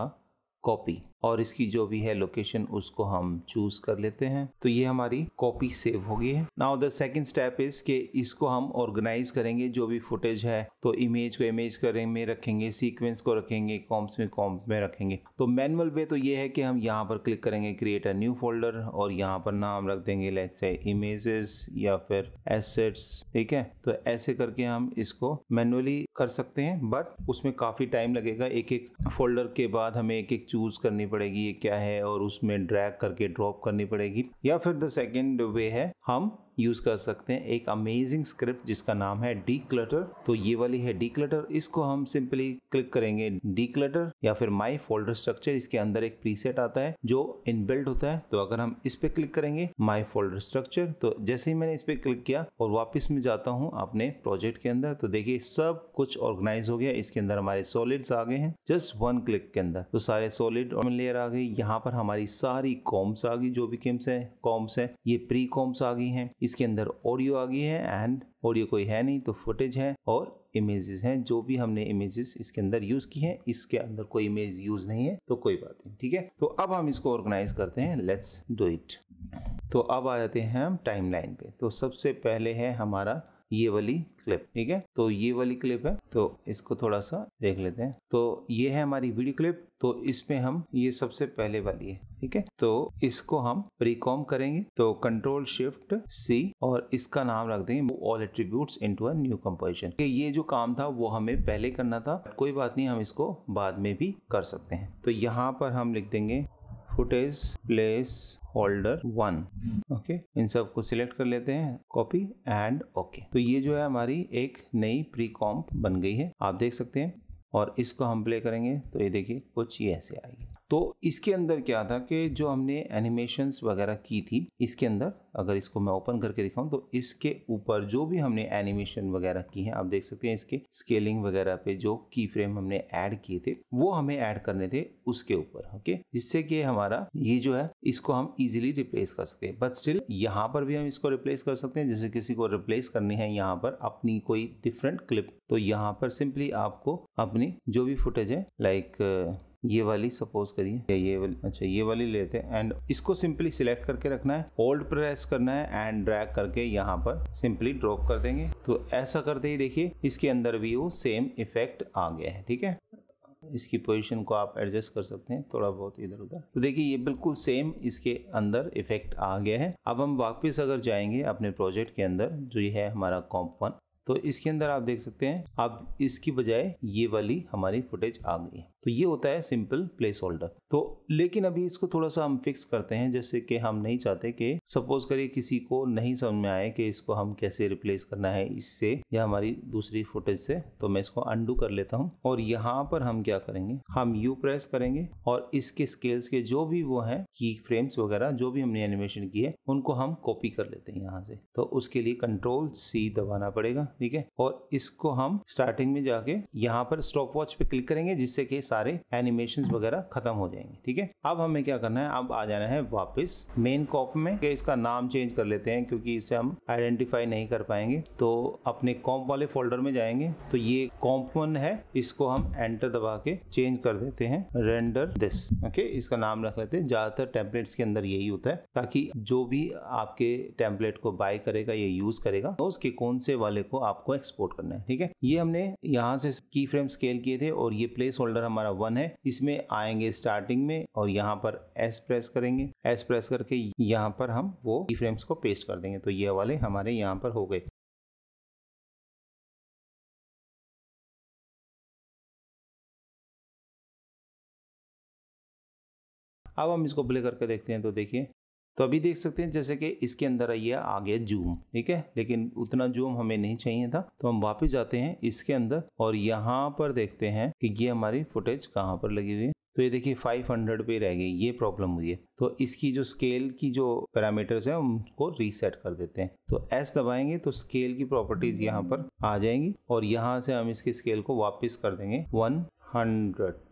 copy और इसकी जो भी है लोकेशन उसको हम चूज कर लेते हैं तो ये हमारी कॉपी सेव हो गई है now the second step is के इसको हम ऑर्गेनाइज करेंगे जो भी फुटेज है तो इमेज को इमेज करें में रखेंगे सीक्वेंस को रखेंगे कॉम्स में कॉम्प में रखेंगे तो मैनुअल वे तो ये है कि हम यहाँ पर क्लिक करेंगे क्रिएट अ न्यू फोल्डर और यहाँ पर नाम रख देंगे लेट्स से इमेजेस या फिर एसेट्स ठीक है तो ऐसे करके हम इसको मैनुअली कर सकते हैं बट उसमें काफी टाइम लगेगा एक एक फोल्डर के बाद हमें एक एक चूज करनी पड़ेगी ये क्या है और उसमें ड्रैग करके ड्रॉप करनी पड़ेगी या फिर द सेकेंड वे है हम यूज़ कर सकते हैं एक अमेजिंग स्क्रिप्ट जिसका नाम है डी क्लटर तो ये वाली है डी क्लटर इसको हम सिंपली क्लिक करेंगे डी क्लटर या फिर माई फोल्डर स्ट्रक्चर इसके अंदर एक प्रीसेट आता है जो इनबिल्ट होता है तो अगर हम इस पे क्लिक करेंगे माई फोल्डर स्ट्रक्चर तो जैसे ही मैंने इस पे क्लिक किया और वापस में जाता हूँ अपने प्रोजेक्ट के अंदर तो देखिए सब कुछ ऑर्गेनाइज हो गया इसके अंदर हमारे सॉलिड्स आ गए हैं जस्ट वन क्लिक के अंदर तो सारे सॉलिड लेयर आ गई यहाँ पर हमारी सारी कॉम्स आ गई जो भी किम्स हैं कॉम्स हैं ये प्री कॉम्स आ गई हैं इसके अंदर ऑडियो आ गई है एंड ऑडियो कोई है नहीं तो फुटेज है और इमेजेस हैं जो भी हमने इमेजेस इसके अंदर यूज की हैं इसके अंदर कोई इमेज यूज नहीं है तो कोई बात नहीं ठीक है तो अब हम इसको ऑर्गेनाइज करते हैं लेट्स डू इट तो अब आ जाते हैं हम टाइमलाइन पे तो सबसे पहले है हमारा ये वाली क्लिप ठीक है तो ये वाली क्लिप है तो इसको थोड़ा सा देख लेते हैं तो ये है हमारी वीडियो क्लिप तो इसमें हम ये सबसे पहले वाली है ठीक है तो इसको हम रिकॉम करेंगे तो कंट्रोल शिफ्ट सी और इसका नाम रख देंगे all attribute into a new composition ये जो काम था वो हमें पहले करना था कोई बात नहीं हम इसको बाद में भी कर सकते हैं तो यहाँ पर हम लिख देंगे footage placeholder one okay इन सब को सिलेक्ट कर लेते हैं कॉपी एंड ओके तो ये जो है हमारी एक नई प्री कॉम्प बन गई है आप देख सकते हैं और इसको हम प्ले करेंगे तो ये देखिए कुछ ये ऐसे आएगी तो इसके अंदर क्या था कि जो हमने एनिमेशंस वगैरह की थी इसके अंदर अगर इसको मैं ओपन करके दिखाऊं तो इसके ऊपर जो भी हमने एनिमेशन वगैरह की है आप देख सकते हैं इसके स्केलिंग वगैरह पे जो की फ्रेम हमने ऐड किए थे वो हमें ऐड करने थे उसके ऊपर ओके जिससे कि हमारा ये जो है इसको हम इजिली रिप्लेस कर सकते हैं बट स्टिल यहाँ पर भी हम इसको रिप्लेस कर सकते हैं जैसे किसी को रिप्लेस करनी है यहाँ पर अपनी कोई डिफरेंट क्लिप तो यहाँ पर सिंपली आपको अपनी जो भी फुटेज है लाइक ये वाली सपोज करिए ये वाली अच्छा ये वाली लेते हैं एंड इसको सिंपली सिलेक्ट करके रखना है होल्ड प्रेस करना है एंड ड्रैग करके यहाँ पर सिंपली ड्रॉप कर देंगे तो ऐसा करते ही देखिए इसके अंदर भी वो सेम इफेक्ट आ गया है ठीक है इसकी पोजीशन को आप एडजस्ट कर सकते हैं थोड़ा बहुत इधर उधर तो देखिए ये बिल्कुल सेम इसके अंदर इफेक्ट आ गया है अब हम वापस अगर जाएंगे अपने प्रोजेक्ट के अंदर जो ये है हमारा कॉम्प वन तो इसके अंदर आप देख सकते हैं अब इसकी बजाय ये वाली हमारी फुटेज आ गई है तो ये होता है सिंपल प्लेस होल्डर तो लेकिन अभी इसको थोड़ा सा हम फिक्स करते हैं जैसे कि हम नहीं चाहते कि सपोज करिए किसी को नहीं समझ में आए कि इसको हम कैसे रिप्लेस करना है इससे या हमारी दूसरी फुटेज से तो मैं इसको अंडू कर लेता हूँ और यहाँ पर हम क्या करेंगे हम यू प्रेस करेंगे और इसके स्केल्स के जो भी वो हैं की फ्रेम्स वगैरह जो भी हमने एनिमेशन की है उनको हम कॉपी कर लेते हैं यहाँ से तो उसके लिए कंट्रोल सी दबाना पड़ेगा ठीक है और इसको हम स्टार्टिंग में जाके यहाँ पर स्टॉप वॉच पे क्लिक करेंगे जिससे कि सारे एनिमेशन वगैरह खत्म हो जाएंगे ठीक है अब हमें क्या करना है अब आ जाना है वापस मेन कॉप में इसका नाम चेंज कर लेते हैं क्योंकि इसे हम आइडेंटिफाई नहीं कर पाएंगे तो अपने कॉम्प वाले फोल्डर में जाएंगे तो ये कॉम्प वन है इसको हम एंटर दबा के चेंज कर देते हैं रेंडर दिस ओके इसका नाम रख लेते हैं ज्यादातर टेम्पलेट्स के अंदर यही होता है ताकि जो भी आपके टेम्पलेट को बाय करेगा या यूज करेगा तो उसके कौन से वाले को आपको एक्सपोर्ट करना है ठीक है ये हमने यहाँ से की फ्रेम स्केल किए थे और ये प्लेस होल्डर हमारे हमारा वन है इसमें आएंगे स्टार्टिंग में और यहाँ पर एस प्रेस करेंगे एस प्रेस करके यहाँ पर हम वो ई फ्रेम्स को पेस्ट कर देंगे तो ये वाले हमारे यहाँ पर हो गए अब हम इसको प्ले करके देखते हैं तो देखिए तो अभी देख सकते हैं जैसे कि इसके अंदर आइए आगे जूम ठीक है लेकिन उतना जूम हमें नहीं चाहिए था तो हम वापस जाते हैं इसके अंदर और यहाँ पर देखते हैं कि ये हमारी फुटेज कहाँ पर लगी हुई है तो ये देखिए 500 पे रह गई ये प्रॉब्लम हुई है तो इसकी जो स्केल की जो पैरामीटर्स है उनको रीसेट कर देते हैं तो एस दबाएंगे तो स्केल की प्रॉपर्टीज यहाँ पर आ जाएंगी और यहाँ से हम इसके स्केल को वापिस कर देंगे वन हंड्रेड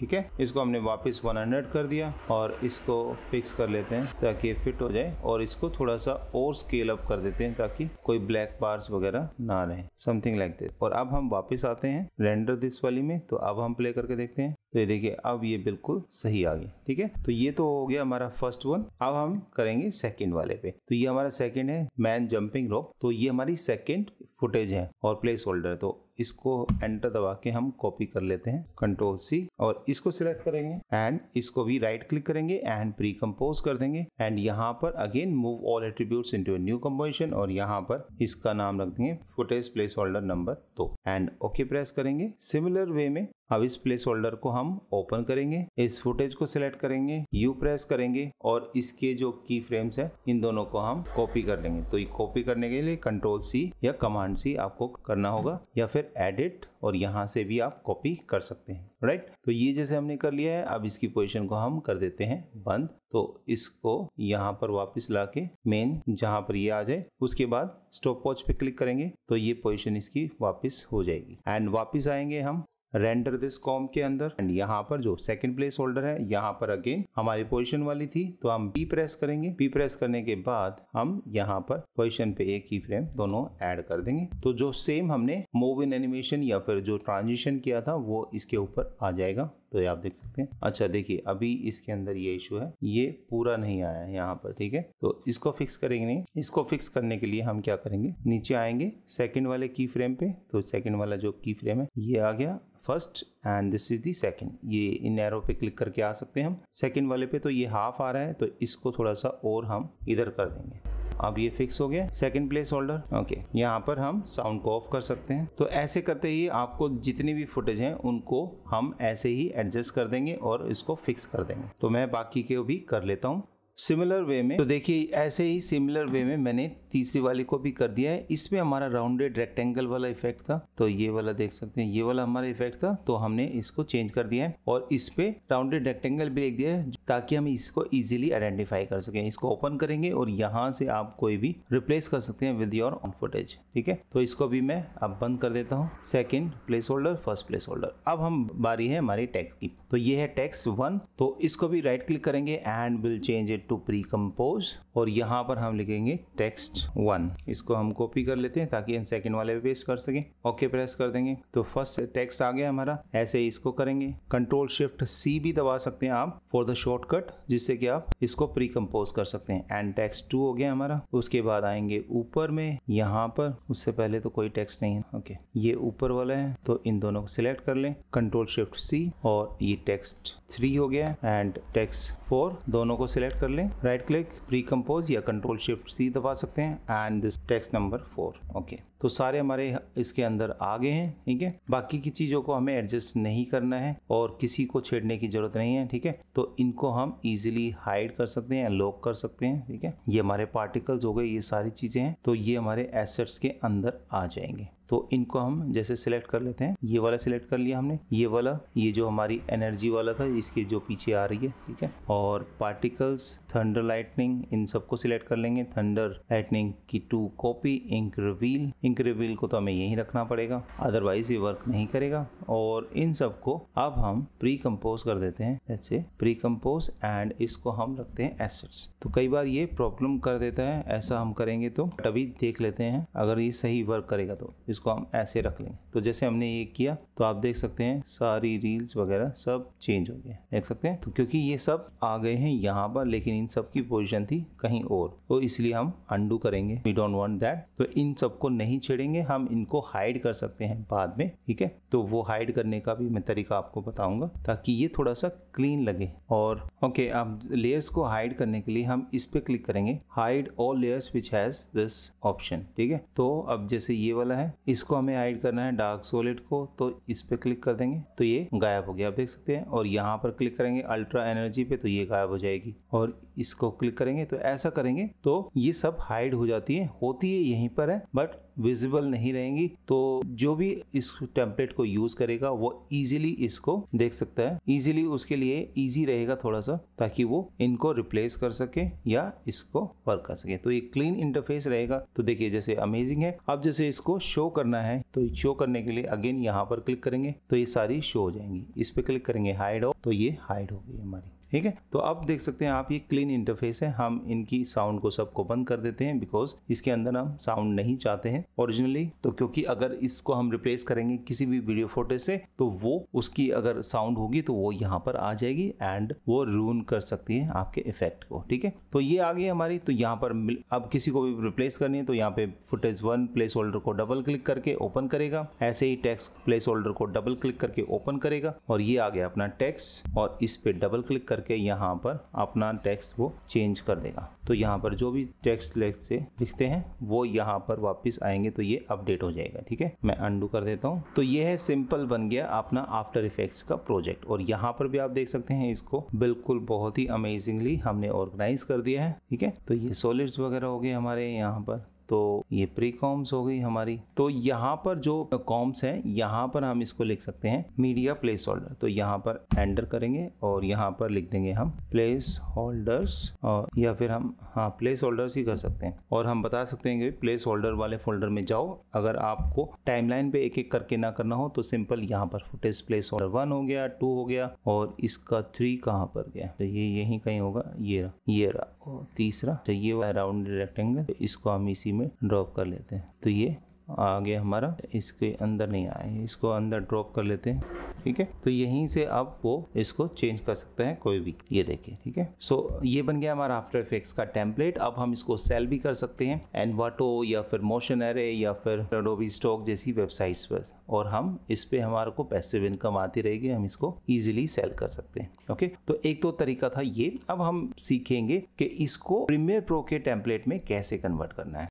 ठीक है इसको हमने वापस 100 कर दिया और इसको फिक्स कर लेते हैं ताकि ये फिट हो जाए और इसको थोड़ा सा और स्केल अप कर देते हैं ताकि कोई ब्लैक पार्ट वगैरह ना रहे समथिंग लाइक दिस और अब हम वापस आते हैं रेंडर दिस वाली में तो अब हम प्ले करके देखते हैं तो ये देखिए अब ये बिल्कुल सही आ गया ठीक है तो ये तो हो गया हमारा फर्स्ट वन अब हम करेंगे सेकंड वाले पे तो ये हमारा सेकंड है मैन जंपिंग रोप तो ये हमारी सेकंड फुटेज है और प्लेस होल्डर तो इसको एंटर दबा के हम कॉपी कर लेते हैं कंट्रोल सी और इसको सिलेक्ट करेंगे एंड इसको भी राइट क्लिक करेंगे एंड प्री कंपोज कर देंगे एंड यहाँ पर again move all attribute to new composition और यहाँ पर इसका नाम रख देंगे फुटेज प्लेस होल्डर नंबर दो एंड ओके प्रेस करेंगे सिमिलर वे में अब इस प्लेस होल्डर को हम ओपन करेंगे इस फुटेज को सिलेक्ट करेंगे यू प्रेस करेंगे और इसके जो की फ्रेम्स है इन दोनों को हम कॉपी कर लेंगे तो ये कॉपी करने के लिए कंट्रोल सी या कमांड सी आपको करना होगा या फिर एडिट और यहाँ से भी आप कॉपी कर सकते हैं राइट तो ये जैसे हमने कर लिया है अब इसकी पोजिशन को हम कर देते हैं बंद तो इसको यहाँ पर वापस ला के मेन जहाँ पर ये आ जाए उसके बाद स्टॉप वॉच पे क्लिक करेंगे तो ये पोजिशन इसकी वापस हो जाएगी एंड वापस आएंगे हम रेंडर दिस कॉम के अंदर एंड यहाँ पर जो सेकंड प्लेस होल्डर है यहाँ पर अगेन हमारी पोजिशन वाली थी तो हम बी प्रेस करेंगे बी प्रेस करने के बाद हम यहाँ पर पोजीशन पे एक ही फ्रेम दोनों ऐड कर देंगे तो जो सेम हमने मूव इन एनिमेशन या फिर जो ट्रांजिशन किया था वो इसके ऊपर आ जाएगा तो ये आप देख सकते हैं अच्छा देखिए अभी इसके अंदर ये इशू है ये पूरा नहीं आया है यहाँ पर ठीक है तो इसको फिक्स करेंगे नहीं इसको फिक्स करने के लिए हम क्या करेंगे नीचे आएंगे सेकंड वाले की फ्रेम पे तो सेकंड वाला जो की फ्रेम है ये आ गया first and this is the second ये इन एरो पे क्लिक करके आ सकते हैं हम सेकेंड वाले पे तो ये हाफ आ रहा है तो इसको थोड़ा सा और हम इधर कर देंगे अब ये फिक्स हो गया सेकंड प्लेस होल्डर ओके यहाँ पर हम साउंड को ऑफ कर सकते हैं तो ऐसे करते ही आपको जितनी भी फुटेज हैं उनको हम ऐसे ही एडजस्ट कर देंगे और इसको फिक्स कर देंगे तो मैं बाकी के भी कर लेता हूँ सिमिलर वे में तो देखिए ऐसे ही सिमिलर वे में मैंने तीसरी वाली को भी कर दिया है इसमें हमारा राउंडेड रेक्टेंगल वाला इफेक्ट था तो ये वाला देख सकते हैं ये वाला हमारा इफेक्ट था तो हमने इसको चेंज कर दिया है और इस पे राउंडेड रेक्टेंगल भी लिख दिया है ताकि हम इसको इजीली आइडेंटिफाई कर सकें इसको ओपन करेंगे और यहाँ से आप कोई भी रिप्लेस कर सकते हैं विद योर ऑन फुटेज ठीक है तो इसको भी मैं अब बंद कर देता हूँ second placeholder first placeholder अब हम बारी है हमारी टैक्स की तो ये है टैक्स वन तो इसको भी राइट क्लिक करेंगे and will change it it to pre compose और यहाँ पर हम लिखेंगे टेक्स्ट वन इसको हम कॉपी कर लेते हैं ताकि हम सेकेंड वाले पे पेस्ट कर सकें ओके प्रेस कर देंगे तो फर्स्ट टेक्स्ट आ गया हमारा ऐसे ही इसको करेंगे कंट्रोल शिफ्ट सी भी दबा सकते हैं आप फॉर द शॉर्टकट जिससे कि आप इसको प्री कम्पोज कर सकते हैं एंड टेक्स्ट टू हो गया हमारा उसके बाद आएंगे ऊपर में यहाँ पर उससे पहले तो कोई टेक्स्ट नहीं है ओके ये ऊपर वाला है तो इन दोनों को सिलेक्ट कर लें कंट्रोल शिफ्ट सी और ये टेक्स्ट थ्री हो गया एंड टेक्स्ट फोर दोनों को सिलेक्ट कर लें राइट क्लिक प्री कम्पोज या कंट्रोल शिफ्ट सी दबा सकते हैं and this text number four okay तो सारे हमारे इसके अंदर आ गए हैं ठीक है बाकी की चीज़ों को हमें एडजस्ट नहीं करना है और किसी को छेड़ने की जरूरत नहीं है ठीक है तो इनको हम इजिली हाइड कर सकते हैं लॉक कर सकते हैं ठीक है ये हमारे पार्टिकल्स हो गए ये सारी चीज़ें हैं तो ये हमारे एसेट्स के अंदर आ जाएंगे तो इनको हम जैसे सिलेक्ट कर लेते हैं ये वाला सिलेक्ट कर लिया हमने ये वाला ये जो हमारी एनर्जी वाला था इसके जो पीछे आ रही है ठीक है और पार्टिकल्स थंडर लाइटनिंग इन सबको सिलेक्ट कर लेंगे थंडर लाइटनिंग की to copy ink reveal ink reveal को तो हमें यही रखना पड़ेगा अदरवाइज ये वर्क नहीं करेगा और इन सबको अब हम प्री कम्पोज कर देते हैं जैसे प्री कम्पोज एंड इसको हम रखते हैं एसेट्स तो कई बार ये प्रॉब्लम कर देता है ऐसा हम करेंगे तो तभी देख लेते हैं अगर ये सही वर्क करेगा तो इसको हम ऐसे रख लेंगे तो जैसे हमने ये किया तो आप देख सकते हैं सारी रील्स वगैरह सब चेंज हो गए देख सकते हैं तो क्योंकि ये सब आ गए हैं यहाँ पर लेकिन इन सब की पोजिशन थी कहीं और तो इसलिए हम अंडू करेंगे वी डोंट वॉन्ट दैट तो इन सबको नहीं छेड़ेंगे हम इनको हाइड कर सकते हैं बाद में ठीक है तो वो हाइड करने का भी मैं तरीका आपको बताऊंगा ताकि ये थोड़ा सा क्लीन लगे और ओके okay, अब लेयर्स को हाइड करने के लिए हम इस पे क्लिक करेंगे hide all layers which has this option ठीक है तो अब जैसे ये वाला है इसको हमें हाइड करना है डार्क सोलिड को तो इस पे क्लिक कर देंगे तो ये गायब हो गया आप देख सकते हैं और यहाँ पर क्लिक करेंगे अल्ट्रा एनर्जी पे तो ये गायब हो जाएगी और इसको क्लिक करेंगे तो ऐसा करेंगे तो ये सब हाइड हो जाती है होती है यहीं पर है बट विजिबल नहीं रहेंगी तो जो भी इस टेम्पलेट को यूज करेगा वो इजीली इसको देख सकता है इजीली उसके लिए इजी रहेगा थोड़ा सा ताकि वो इनको रिप्लेस कर सके या इसको वर्क कर सके तो ये क्लीन इंटरफेस रहेगा तो देखिए जैसे अमेजिंग है अब जैसे इसको शो करना है तो शो करने के लिए अगेन यहाँ पर क्लिक करेंगे तो ये सारी शो हो जाएंगी इस पर क्लिक करेंगे हाइड हो तो ये हाइड हो गई हमारी ठीक है तो अब देख सकते हैं आप ये क्लीन इंटरफेस है हम इनकी साउंड को सबको बंद कर देते हैं बिकॉज इसके अंदर हम साउंड नहीं चाहते हैं ओरिजिनली तो क्योंकि अगर इसको हम रिप्लेस करेंगे किसी भी वीडियो फोटेज से तो वो उसकी अगर साउंड होगी तो वो यहाँ पर आ जाएगी एंड वो रून कर सकती है आपके इफेक्ट को ठीक है तो ये आ गई हमारी तो यहाँ पर अब किसी को भी रिप्लेस करनी है तो यहाँ पे फुटेज वन प्लेस होल्डर को डबल क्लिक करके ओपन करेगा ऐसे ही टेक्स प्लेस होल्डर को डबल क्लिक करके ओपन करेगा और ये आ गया अपना टेक्स और इस पे डबल क्लिक करके करके यहाँ पर अपना टैक्स वो चेंज कर देगा तो यहाँ पर जो भी टैक्स से लिखते हैं वो यहाँ पर वापस आएंगे तो ये अपडेट हो जाएगा ठीक है मैं अंडू कर देता हूँ तो ये है सिंपल बन गया अपना आफ्टर इफेक्ट्स का प्रोजेक्ट और यहाँ पर भी आप देख सकते हैं इसको बिल्कुल बहुत ही अमेजिंगली हमने ऑर्गेनाइज कर दिया है ठीक है तो ये सॉलिड्स वगैरह हो गए हमारे यहाँ पर तो ये प्री कॉम्स हो गई हमारी तो यहाँ पर जो कॉम्स हैं यहाँ पर हम इसको लिख सकते हैं मीडिया प्लेस होल्डर तो यहाँ पर एंटर करेंगे और यहाँ पर लिख देंगे हम प्लेस होल्डर्स और या फिर हम हाँ प्लेस होल्डर्स ही कर सकते हैं और हम बता सकते हैं कि प्लेस होल्डर वाले फोल्डर में जाओ अगर आपको टाइमलाइन पे एक एक करके ना करना हो तो सिंपल यहाँ पर फुटेज प्लेस होल्डर वन हो गया टू हो गया और इसका थ्री कहाँ पर गया तो ये यही कहीं होगा ये रहा ये रहा और तीसरा तो ये राउंड रेक्टेंगल तो इसको हम इसी में ड्रॉप कर लेते हैं तो ये आगे हमारा इसके अंदर नहीं आए इसको अंदर ड्रॉप कर लेते हैं ठीक है तो यहीं से आप वो इसको चेंज कर सकते हैं कोई भी ये देखिए ठीक है सो so, ये बन गया हमारा आफ्टर इफेक्ट्स का टेम्पलेट अब हम इसको सेल भी कर सकते हैं एनवाटो या फिर मोशन एरे या फिर रोबी स्टॉक जैसी वेबसाइट्स पर और हम इस पे हमारे को पैसिव इनकम आती रहेगी हम इसको इजीली सेल कर सकते हैं ओके तो एक तो तरीका था ये अब हम सीखेंगे कि इसको प्रीमियर प्रो के टेम्पलेट में कैसे कन्वर्ट करना है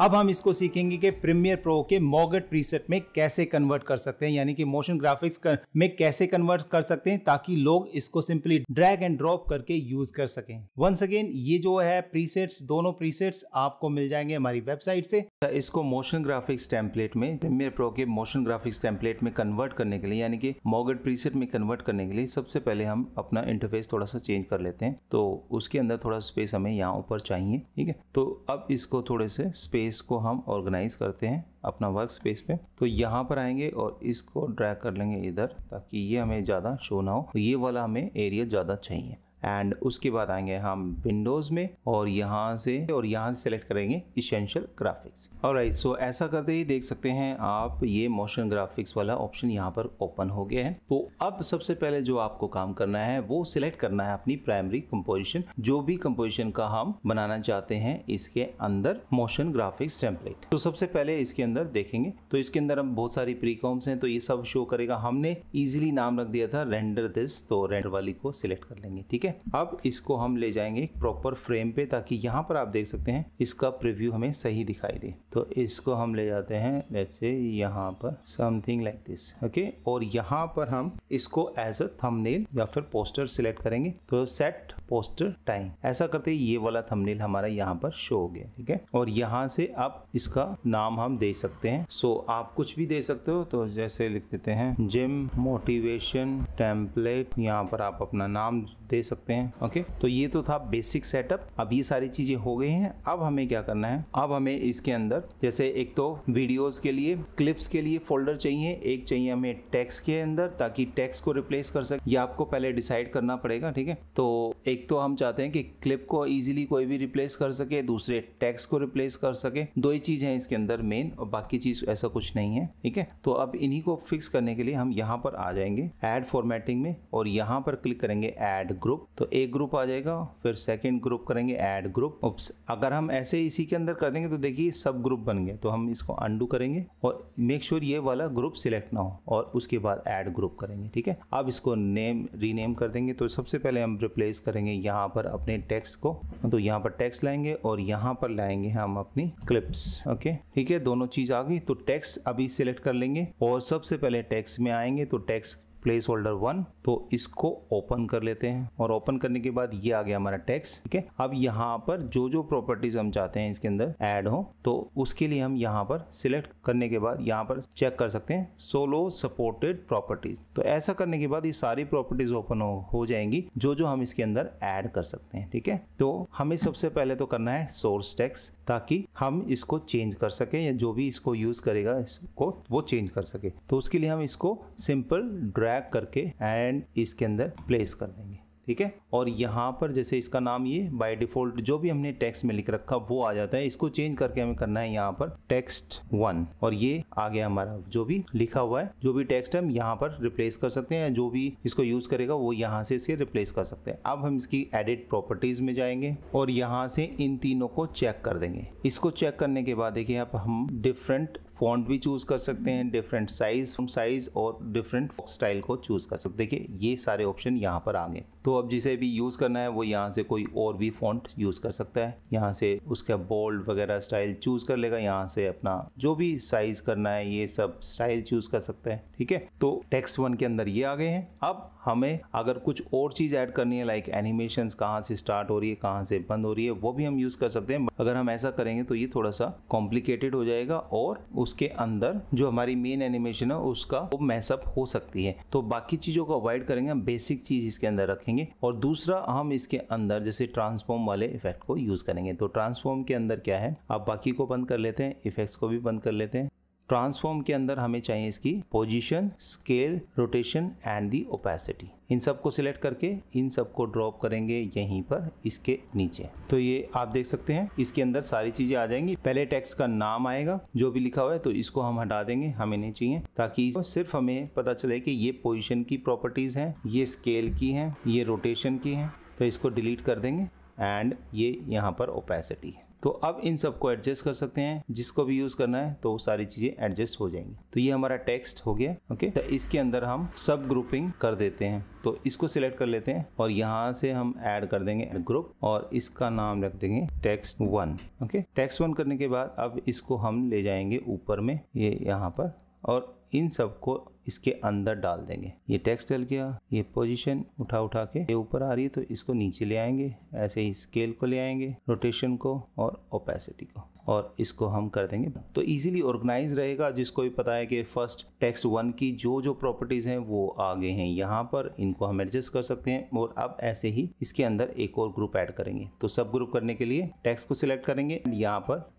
अब हम इसको सीखेंगे कि प्रीमियर प्रो के मॉगट प्रीसेट में कैसे कन्वर्ट कर सकते हैं यानी कि मोशन ग्राफिक्स में कैसे कन्वर्ट कर सकते हैं ताकि लोग इसको सिंपली ड्रैग एंड ड्रॉप करके यूज कर सकें वंस अगेन ये जो है प्रीसेट्स दोनों प्रीसेट्स आपको मिल जाएंगे हमारी वेबसाइट से तो इसको मोशन ग्राफिक्स टेम्पलेट में प्रीमियर प्रो के मोशन ग्राफिक्स टेम्पलेट में कन्वर्ट करने के लिए यानी कि मॉगट प्रीसेट में कन्वर्ट करने के लिए सबसे पहले हम अपना इंटरफेस थोड़ा सा चेंज कर लेते हैं तो उसके अंदर थोड़ा स्पेस हमें यहाँ ऊपर चाहिए ठीक है तो अब इसको थोड़े से स्पेस स्पेस को हम ऑर्गेनाइज करते हैं अपना वर्क स्पेस पे तो यहाँ पर आएंगे और इसको ड्रैग कर लेंगे इधर ताकि ये हमें ज़्यादा शो ना हो तो ये वाला हमें एरिया ज़्यादा चाहिए एंड उसके बाद आएंगे हम विंडोज़ में और यहाँ से और यहाँ से सेलेक्ट करेंगे इसेंशियल ग्राफिक्स और राइट सो ऐसा करते ही देख सकते हैं आप ये मोशन ग्राफिक्स वाला ऑप्शन यहाँ पर ओपन हो गया है तो अब सबसे पहले जो आपको काम करना है वो सिलेक्ट करना है अपनी प्राइमरी कंपोजिशन जो भी कंपोजिशन का हम बनाना चाहते हैं इसके अंदर मोशन ग्राफिक्स टेम्पलेट तो सबसे पहले इसके अंदर देखेंगे तो इसके अंदर हम बहुत सारी प्रीकॉम्स हैं तो ये सब शो करेगा हमने इजिली नाम रख दिया था रेंडर दिस तो रेंडर वाली को सिलेक्ट कर लेंगे ठीक है अब इसको हम ले जाएंगे प्रॉपर फ्रेम पे ताकि यहाँ पर आप देख सकते हैं इसका प्रिव्यू हमें सही दिखाई दे तो इसको हम ले जाते हैं जैसे यहाँ पर समथिंग लाइक दिस ओके और यहाँ पर हम इसको एज अ थमनेल या फिर पोस्टर सिलेक्ट करेंगे तो सेट पोस्टर टाइम ऐसा करते ही ये वाला थमनेल हमारा यहाँ पर शो हो गया ठीक है और यहाँ से आप इसका नाम हम दे सकते हैं सो so, आप कुछ भी दे सकते हो तो जैसे लिख देते हैं जिम मोटिवेशन टेम्पलेट यहाँ पर आप अपना नाम दे सकते सकते हैं ओके तो ये तो था बेसिक सेटअप अब ये सारी चीजें हो गई हैं अब हमें क्या करना है अब हमें इसके अंदर जैसे एक तो वीडियोस के लिए क्लिप्स के लिए फोल्डर चाहिए एक चाहिए हमें टेक्स के अंदर ताकि टेक्स को रिप्लेस कर सके ये आपको पहले डिसाइड करना पड़ेगा ठीक है तो एक तो हम चाहते हैं कि क्लिप को इजिली कोई भी रिप्लेस कर सके दूसरे टैक्स को रिप्लेस कर सके दो ही चीज है इसके अंदर मेन और बाकी चीज ऐसा कुछ नहीं है ठीक है तो अब इन्हीं को फिक्स करने के लिए हम यहाँ पर आ जाएंगे एड फॉर्मेटिंग में और यहाँ पर क्लिक करेंगे एड ग्रुप तो एक ग्रुप आ जाएगा फिर सेकंड ग्रुप करेंगे ऐड ग्रुप उप्स अगर हम ऐसे इसी के अंदर कर देंगे तो देखिए सब ग्रुप बन गए तो हम इसको अंडू करेंगे और मेक श्योर sure ये वाला ग्रुप सिलेक्ट ना हो और उसके बाद ऐड ग्रुप करेंगे ठीक है अब इसको नेम रीनेम कर देंगे तो सबसे पहले हम रिप्लेस करेंगे यहाँ पर अपने टेक्स्ट को तो यहाँ पर टैक्स लाएंगे और यहाँ पर लाएंगे हम अपनी क्लिप्स ओके ठीक है दोनों चीज आ गई तो टैक्स अभी सिलेक्ट कर लेंगे और सबसे पहले टैक्स में आएंगे तो टैक्स प्लेस होल्डर वन तो इसको ओपन कर लेते हैं और ओपन करने के बाद ये आ गया हमारा टैक्स ठीक है अब यहाँ पर जो जो प्रॉपर्टीज हम चाहते हैं इसके अंदर ऐड हो तो उसके लिए हम यहाँ पर सिलेक्ट करने के बाद यहाँ पर चेक कर सकते हैं सोलो सपोर्टेड प्रॉपर्टीज तो ऐसा करने के बाद ये सारी प्रॉपर्टीज ओपन हो, हो जाएंगी जो जो हम इसके अंदर ऐड कर सकते हैं ठीक है तो हमें सबसे पहले तो करना है सोर्स टैक्स ताकि हम इसको चेंज कर सकें या जो भी इसको यूज करेगा इसको वो चेंज कर सके तो उसके लिए हम इसको सिंपल ड्रैग ड्रैग करके एंड इसके अंदर प्लेस कर देंगे ठीक है और यहाँ पर जैसे इसका नाम ये बाय डिफॉल्ट जो भी हमने टेक्स्ट में लिख रखा वो आ जाता है इसको चेंज करके हमें करना है यहाँ पर टेक्स्ट वन और ये आ गया हमारा जो भी लिखा हुआ है जो भी टेक्स्ट हम यहाँ पर रिप्लेस कर सकते हैं जो भी इसको यूज करेगा वो यहाँ से इसे रिप्लेस कर सकते हैं अब हम इसकी एडिट प्रॉपर्टीज में जाएंगे और यहाँ से इन तीनों को चेक कर देंगे इसको चेक करने के बाद देखिए अब हम डिफरेंट फॉन्ट भी चूज़ कर सकते हैं डिफरेंट साइज साइज और डिफरेंट स्टाइल को चूज़ कर सकते देखिए ये सारे ऑप्शन यहाँ पर आ गए तो अब जिसे भी यूज़ करना है वो यहाँ से कोई और भी फॉन्ट यूज़ कर सकता है यहाँ से उसका बोल्ड वगैरह स्टाइल चूज़ कर लेगा यहाँ से अपना जो भी साइज़ करना है ये सब स्टाइल चूज़ कर सकते हैं ठीक है तो टेक्स्ट वन के अंदर ये आ गए हैं अब हमें अगर कुछ और चीज़ ऐड करनी है लाइक एनिमेशन कहाँ से स्टार्ट हो रही है कहाँ से बंद हो रही है वो भी हम यूज़ कर सकते हैं अगर हम ऐसा करेंगे तो ये थोड़ा सा कॉम्प्लिकेटेड हो जाएगा और उसके अंदर जो हमारी मेन एनिमेशन है उसका वो मैसअप हो सकती है तो बाकी चीज़ों को अवॉइड करेंगे हम बेसिक चीज़ इसके अंदर रखेंगे रखेंगे और दूसरा हम इसके अंदर जैसे ट्रांसफॉर्म वाले इफेक्ट को यूज़ करेंगे तो ट्रांसफॉर्म के अंदर क्या है आप बाकी को बंद कर लेते हैं इफेक्ट्स को भी बंद कर लेते हैं ट्रांसफॉर्म के अंदर हमें चाहिए इसकी position scale rotation and the opacity इन सबको सिलेक्ट करके इन सबको ड्रॉप करेंगे यहीं पर इसके नीचे तो ये आप देख सकते हैं इसके अंदर सारी चीजें आ जाएंगी पहले टैक्स का नाम आएगा जो भी लिखा हुआ है तो इसको हम हटा देंगे हमें नहीं चाहिए ताकि सिर्फ हमें पता चले कि ये पोजिशन की प्रॉपर्टीज हैं ये स्केल की हैं ये रोटेशन की हैं तो इसको डिलीट कर देंगे एंड ये यहाँ पर ओपेसिटी है तो अब इन सबको एडजस्ट कर सकते हैं जिसको भी यूज करना है तो वो सारी चीजें एडजस्ट हो जाएंगी तो ये हमारा टेक्स्ट हो गया ओके तो इसके अंदर हम सब ग्रुपिंग कर देते हैं तो इसको सिलेक्ट कर लेते हैं और यहाँ से हम ऐड कर देंगे ग्रुप और इसका नाम रख देंगे text one okay text one करने के बाद अब इसको हम ले जाएंगे ऊपर में ये यहाँ पर और इन सबको इसके अंदर डाल देंगे ये टेक्स्ट डल गया ये पोजीशन उठा उठा के ये ऊपर आ रही है तो इसको नीचे ले आएंगे ऐसे ही स्केल को ले आएंगे रोटेशन को और ओपेसिटी को और इसको हम कर देंगे तो इजीली ऑर्गेनाइज रहेगा जिसको भी पता है कि फर्स्ट टेक्स्ट वन की जो जो प्रॉपर्टीज़ हैं वो आगे हैं यहाँ पर इनको हम एडजस्ट कर सकते हैं और अब ऐसे ही इसके अंदर एक और ग्रुप ऐड करेंगे तो सब ग्रुप करने के लिए टेक्स्ट को सिलेक्ट करेंगे यहाँ पर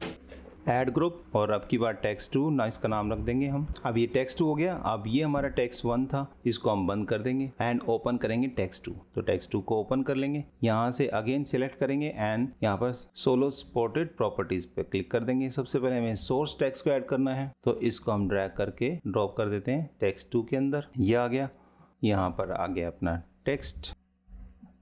एड ग्रुप और अब की बार टैक्स टू ना इसका नाम रख देंगे हम अब ये टैक्स टू हो गया अब ये हमारा टैक्स वन था इसको हम बंद कर देंगे एंड ओपन करेंगे टैक्स टू तो टैक्स टू को ओपन कर लेंगे यहाँ से अगेन सिलेक्ट करेंगे एंड यहाँ पर सोलो सपोर्टेड प्रॉपर्टीज पे क्लिक कर देंगे सबसे पहले हमें सोर्स टैक्स को एड करना है तो इसको हम ड्रैग करके ड्रॉप कर देते हैं टैक्स टू के अंदर यह आ गया यहाँ पर आ गया अपना टेक्स्ट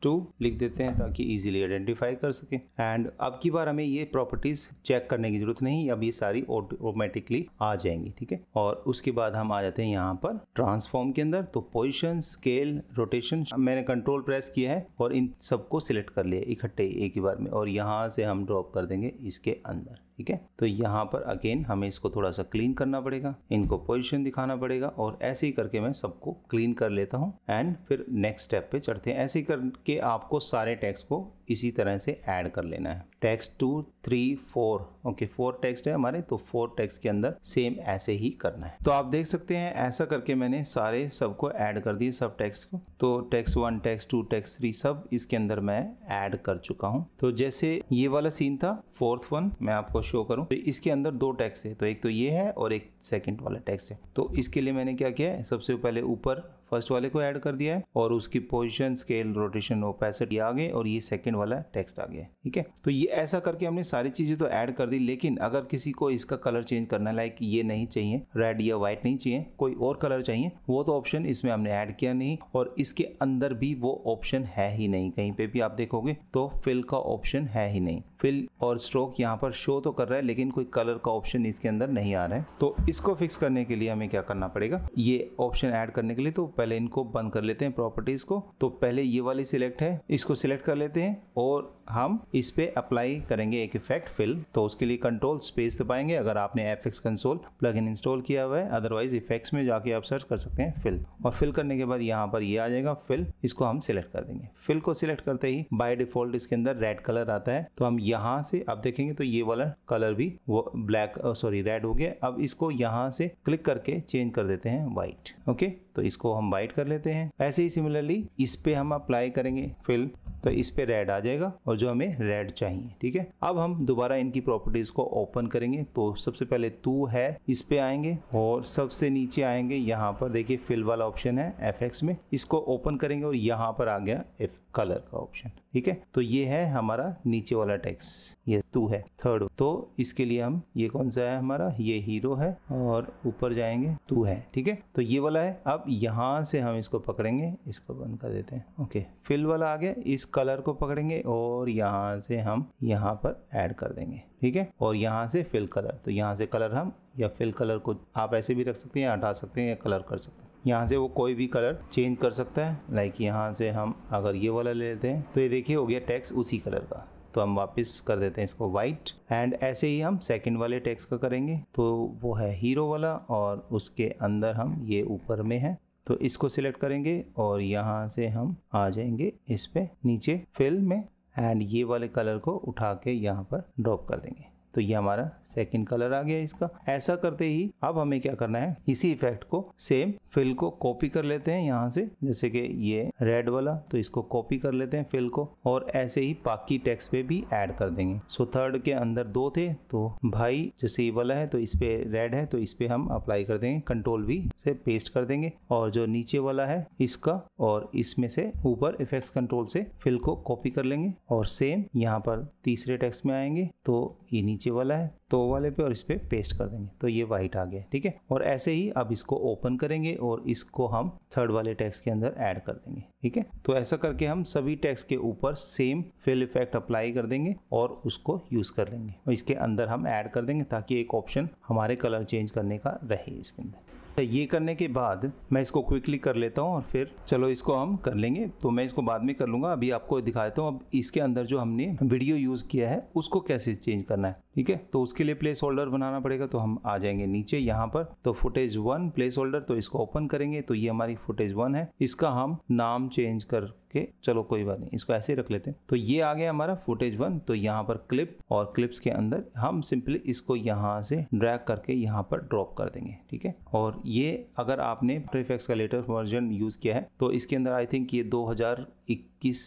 टू लिख देते हैं ताकि ईजिली आइडेंटिफाई कर सके एंड अब की बार हमें ये प्रॉपर्टीज चेक करने की जरूरत नहीं अब ये सारी ऑटोमेटिकली आ जाएंगी ठीक है और उसके बाद हम आ जाते हैं यहाँ पर ट्रांसफॉर्म के अंदर तो पोजिशन स्केल रोटेशन मैंने कंट्रोल प्रेस किया है और इन सबको सिलेक्ट कर लिया इकट्ठे एक ही बार में और यहाँ से हम ड्रॉप कर देंगे इसके अंदर ठीक है तो यहाँ पर अगेन हमें इसको थोड़ा सा क्लीन करना पड़ेगा इनको पोजिशन दिखाना पड़ेगा और ऐसे ही करके मैं सबको क्लीन कर लेता हूँ एंड फिर नेक्स्ट स्टेप पे चढ़ते हैं ऐसे करके आपको सारे टैक्स को इसी तरह से ऐड कर लेना है text two three four okay four text है हमारे तो फोर टेक्स्ट के अंदर सेम ऐसे ही करना है तो आप देख सकते हैं ऐसा करके मैंने सारे सबको ऐड कर दिए सब टेक्स्ट को तो text one text two text three सब इसके अंदर मैं ऐड कर चुका हूँ तो जैसे ये वाला सीन था फोर्थ वन मैं आपको शो करूँ तो इसके अंदर दो टेक्स्ट है तो एक तो ये है और एक सेकेंड वाला टेक्स्ट है तो इसके लिए मैंने क्या किया है सबसे पहले ऊपर फर्स्ट वाले को ऐड कर दिया है और उसकी पोजिशन स्केल रोटेशन ओपेसिटी आ गए और ये सेकेंड वाला टेक्स्ट आ गया ठीक है तो ये ऐसा करके हमने सारी चीज़ें तो ऐड कर दी लेकिन अगर किसी को इसका कलर चेंज करना लाइक ये नहीं चाहिए रेड या व्हाइट नहीं चाहिए कोई और कलर चाहिए वो तो ऑप्शन इसमें हमने ऐड किया नहीं और इसके अंदर भी वो ऑप्शन है ही नहीं कहीं पे भी आप देखोगे तो फिल का ऑप्शन है ही नहीं फिल और स्ट्रोक यहाँ पर शो तो कर रहा है लेकिन कोई कलर का ऑप्शन इसके अंदर नहीं आ रहा है तो इसको फिक्स करने के लिए हमें क्या करना पड़ेगा ये ऑप्शन ऐड करने के लिए तो पहले इनको बंद कर लेते हैं प्रॉपर्टीज को तो पहले ये वाली सिलेक्ट है इसको सिलेक्ट कर लेते हैं और हम इस पे अप्लाई करेंगे एक इफेक्ट फिल तो उसके लिए कंट्रोल स्पेस दबाएंगे अगर आपने F X console plugin install किया हुआ है अदरवाइज इफेक्ट्स में जाके आप सर्च कर सकते हैं फिल और फिल करने के बाद यहाँ पर ये आ जाएगा फिल इसको हम सिलेक्ट कर देंगे फिल को सिलेक्ट करते ही बाय डिफॉल्ट इसके अंदर रेड कलर आता है तो हम यहाँ से अब देखेंगे तो ये वाला कलर भी वो ब्लैक सॉरी रेड हो गया अब इसको यहाँ से क्लिक करके चेंज कर देते हैं वाइट ओके तो इसको हम वाइट कर लेते हैं ऐसे ही सिमिलरली इस पे हम अप्लाई करेंगे फिल तो इस पे रेड आ जाएगा और जो हमें रेड चाहिए ठीक है अब हम दोबारा इनकी प्रॉपर्टीज को ओपन करेंगे तो सबसे पहले तू है इस पे आएंगे और सबसे नीचे आएंगे यहाँ पर देखिए फिल वाला ऑप्शन है एफ में इसको ओपन करेंगे और यहाँ पर आ गया एफ कलर का ऑप्शन ठीक है तो ये है हमारा नीचे वाला टैक्स ये टू है थर्ड तो इसके लिए हम ये कौन सा है हमारा ये हीरो है और ऊपर जाएंगे टू है ठीक है तो ये वाला है अब यहाँ से हम इसको पकड़ेंगे इसको बंद कर देते हैं ओके फिल वाला आ गया इस कलर को पकड़ेंगे और यहाँ से हम यहाँ पर ऐड कर देंगे ठीक है और यहाँ से फिल कलर तो यहाँ से कलर हम या फिल कलर को आप ऐसे भी रख सकते हैं हटा सकते हैं या कलर कर सकते हैं यहाँ से वो कोई भी कलर चेंज कर सकता है लाइक यहाँ से हम अगर ये वाला ले लेते हैं तो ये देखिए हो गया टैक्स उसी कलर का तो हम वापस कर देते हैं इसको वाइट एंड ऐसे ही हम सेकंड वाले टैक्स का करेंगे तो वो है हीरो वाला और उसके अंदर हम ये ऊपर में है तो इसको सिलेक्ट करेंगे और यहाँ से हम आ जाएंगे इस पर नीचे फिल में एंड ये वाले कलर को उठा के यहाँ पर ड्रॉप कर देंगे तो ये हमारा सेकंड कलर आ गया इसका ऐसा करते ही अब हमें क्या करना है इसी इफेक्ट को सेम फिल को कॉपी कर लेते हैं यहाँ से जैसे कि ये रेड वाला तो इसको कॉपी कर लेते हैं फिल को और ऐसे ही बाकी टेक्स्ट पे भी ऐड कर देंगे सो थर्ड के अंदर दो थे तो भाई जैसे ये वाला है तो इस पे रेड है तो इस पे हम अप्लाई कर देंगे कंट्रोल भी से पेस्ट कर देंगे और जो नीचे वाला है इसका और इसमें से ऊपर इफेक्ट कंट्रोल से फिल को कॉपी कर लेंगे और सेम यहाँ पर तीसरे टेक्स्ट में आएंगे तो ये नीचे वाला है तो वाले पे और इस पर पे पेस्ट कर देंगे तो ये वाइट आ गया ठीक है और ऐसे ही अब इसको ओपन करेंगे और इसको हम थर्ड वाले टैक्स के अंदर ऐड कर देंगे ठीक है तो ऐसा करके हम सभी टैक्स के ऊपर सेम फिल इफेक्ट अप्लाई कर देंगे और उसको यूज कर लेंगे और इसके अंदर हम ऐड कर देंगे ताकि एक ऑप्शन हमारे कलर चेंज करने का रहे इसके अंदर अच्छा, ये करने के बाद मैं इसको क्विकली कर लेता हूँ और फिर चलो इसको हम कर लेंगे तो मैं इसको बाद में कर लूंगा अभी आपको दिखा देता हूँ अब इसके अंदर जो हमने वीडियो यूज़ किया है उसको कैसे चेंज करना है ठीक है तो उसके लिए प्लेस होल्डर बनाना पड़ेगा तो हम आ जाएंगे नीचे यहाँ पर तो फुटेज वन प्लेस होल्डर तो इसको ओपन करेंगे तो ये हमारी फुटेज वन है इसका हम नाम चेंज कर कि चलो कोई बात नहीं इसको ऐसे ही रख लेते हैं तो ये आ गया हमारा फुटेज वन तो यहाँ पर क्लिप और क्लिप्स के अंदर हम सिंपली इसको यहाँ से ड्रैग करके यहाँ पर ड्रॉप कर देंगे ठीक है और ये अगर आपने आफ्टर का लेटर वर्जन यूज किया है तो इसके अंदर आई थिंक ये दो इक्कीस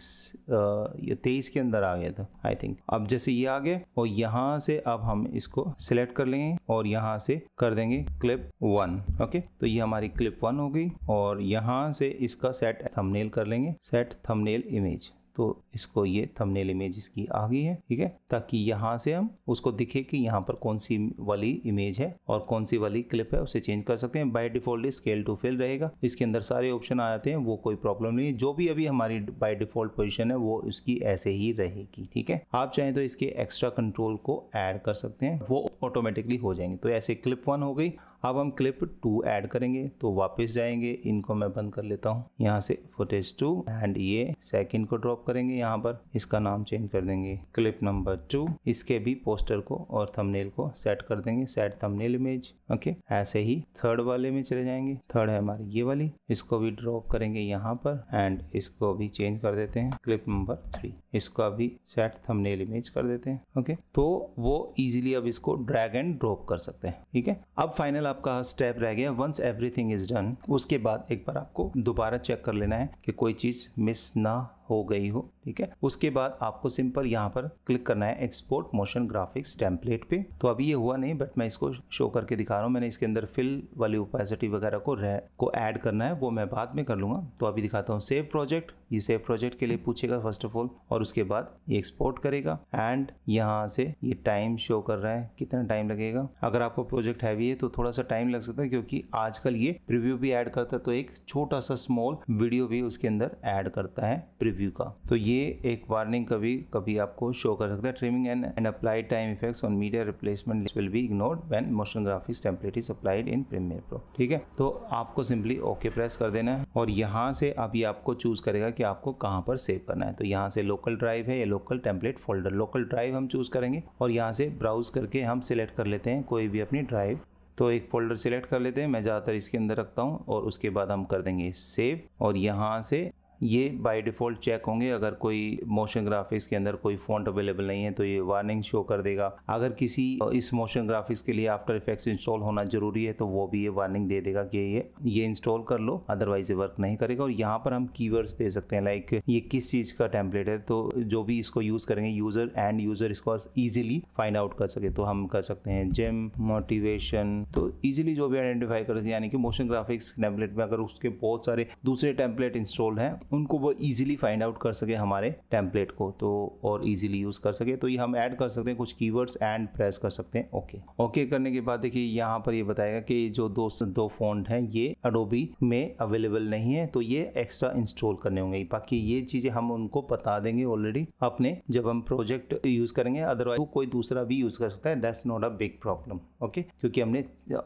या तेईस के अंदर आ गया था आई थिंक अब जैसे ये आ गया और यहाँ से अब हम इसको सिलेक्ट कर लेंगे और यहाँ से कर देंगे क्लिप वन ओके तो ये हमारी क्लिप वन हो गई और यहाँ से इसका सेट थंबनेल कर लेंगे सेट थंबनेल इमेज तो इसको ये थंबनेल इमेज इसकी आ गई है ठीक है ताकि यहाँ से हम उसको दिखे कि यहाँ पर कौन सी वाली इमेज है और कौन सी वाली क्लिप है उसे चेंज कर सकते हैं by default scale to fill रहेगा इसके अंदर सारे ऑप्शन आ जाते हैं वो कोई प्रॉब्लम नहीं है जो भी अभी हमारी बाय डिफॉल्ट पोजिशन है वो इसकी ऐसे ही रहेगी ठीक है आप चाहें तो इसके एक्स्ट्रा कंट्रोल को एड कर सकते हैं वो ऑटोमेटिकली हो जाएंगे तो ऐसे क्लिप वन हो गई अब हम क्लिप टू ऐड करेंगे तो वापस जाएंगे इनको मैं बंद कर लेता हूँ यहाँ से फुटेज टू एंड ये सेकंड को ड्रॉप करेंगे यहाँ पर इसका नाम चेंज कर देंगे क्लिप नंबर टू इसके भी पोस्टर को और थंबनेल को सेट कर देंगे सेट थंबनेल इमेज ओके ऐसे ही थर्ड वाले में चले जाएंगे थर्ड है हमारी ये वाली इसको भी ड्रॉप करेंगे यहाँ पर एंड इसको भी चेंज कर देते हैं क्लिप नंबर थ्री इसका भी सेट थंबनेल इमेज कर देते हैं ओके तो वो इजिली अब इसको ड्रैग एंड ड्रॉप कर सकते हैं ठीक है अब फाइनल आप आपका स्टेप रह गया वंस एवरीथिंग इज डन उसके बाद एक बार आपको दोबारा चेक कर लेना है कि कोई चीज़ मिस ना हो गई हो ठीक है उसके बाद आपको सिंपल यहाँ पर क्लिक करना है एक्सपोर्ट मोशन ग्राफिक्स टेम्पलेट पे तो अभी ये हुआ नहीं बट मैं इसको शो करके दिखा रहा हूँ मैंने इसके अंदर फिल वाली ओपेसिटी वगैरह को रह को ऐड करना है वो मैं बाद में कर लूँगा तो अभी दिखाता हूँ सेव प्रोजेक्ट ये सेव प्रोजेक्ट के लिए पूछेगा फर्स्ट ऑफ ऑल और उसके बाद ये एक्सपोर्ट करेगा एंड यहाँ से ये टाइम शो कर रहा है कितना टाइम लगेगा अगर आपको प्रोजेक्ट हैवी है तो थोड़ा सा टाइम लग सकता है क्योंकि आजकल ये प्रिव्यू भी ऐड करता है तो एक छोटा सा स्मॉल वीडियो भी उसके अंदर ऐड करता है प्रिव्यू रिव्यू का तो ये एक वार्निंग कभी कभी आपको शो कर सकता है trimming and and applied time effects on media replacement will be ignored when motion graphics template is applied in Premiere Pro ठीक है तो आपको सिंपली ओके प्रेस कर देना है और यहाँ से अब ये आपको चूज करेगा कि आपको कहाँ पर सेव करना है तो यहाँ से लोकल ड्राइव है या local template folder local drive हम चूज करेंगे और यहाँ से ब्राउज करके हम सिलेक्ट कर लेते हैं कोई भी अपनी ड्राइव तो एक फोल्डर सिलेक्ट कर लेते हैं मैं ज़्यादातर इसके अंदर रखता हूँ और उसके बाद हम कर देंगे सेव और यहाँ से ये बाय डिफ़ॉल्ट चेक होंगे अगर कोई मोशन ग्राफिक्स के अंदर कोई फ़ॉन्ट अवेलेबल नहीं है तो ये वार्निंग शो कर देगा अगर किसी इस मोशन ग्राफिक्स के लिए आफ्टर इफेक्ट्स इंस्टॉल होना ज़रूरी है तो वो भी ये वार्निंग दे देगा कि ये ये इंस्टॉल कर लो अदरवाइज ये वर्क नहीं करेगा और यहाँ पर हम की दे सकते हैं लाइक ये किस चीज़ का टेम्पलेट है तो जो भी इसको यूज़ करेंगे यूज़र एंड यूज़र इसको ईजिली फाइंड आउट कर सके तो हम कर सकते हैं जिम मोटिवेशन तो ईजिली जो भी आइडेंटिफाई कर यानी कि मोशन ग्राफिक्स टेम्पलेट में अगर उसके बहुत सारे दूसरे टेम्पलेट इंस्टॉल हैं उनको वो ईजिली फाइंड आउट कर सके हमारे टेम्पलेट को तो और इजीली यूज़ कर सके तो ये हम ऐड कर सकते हैं कुछ कीवर्ड्स एंड प्रेस कर सकते हैं ओके ओके करने के बाद देखिए यहाँ पर ये बताएगा कि जो दो दो फॉन्ट हैं ये अडोबी में अवेलेबल नहीं है तो ये एक्स्ट्रा इंस्टॉल करने होंगे बाकी ये चीज़ें हम उनको बता देंगे ऑलरेडी अपने जब हम प्रोजेक्ट यूज़ करेंगे अदरवाइज तो कोई दूसरा भी यूज़ कर सकता है that's not a big problem okay क्योंकि हमने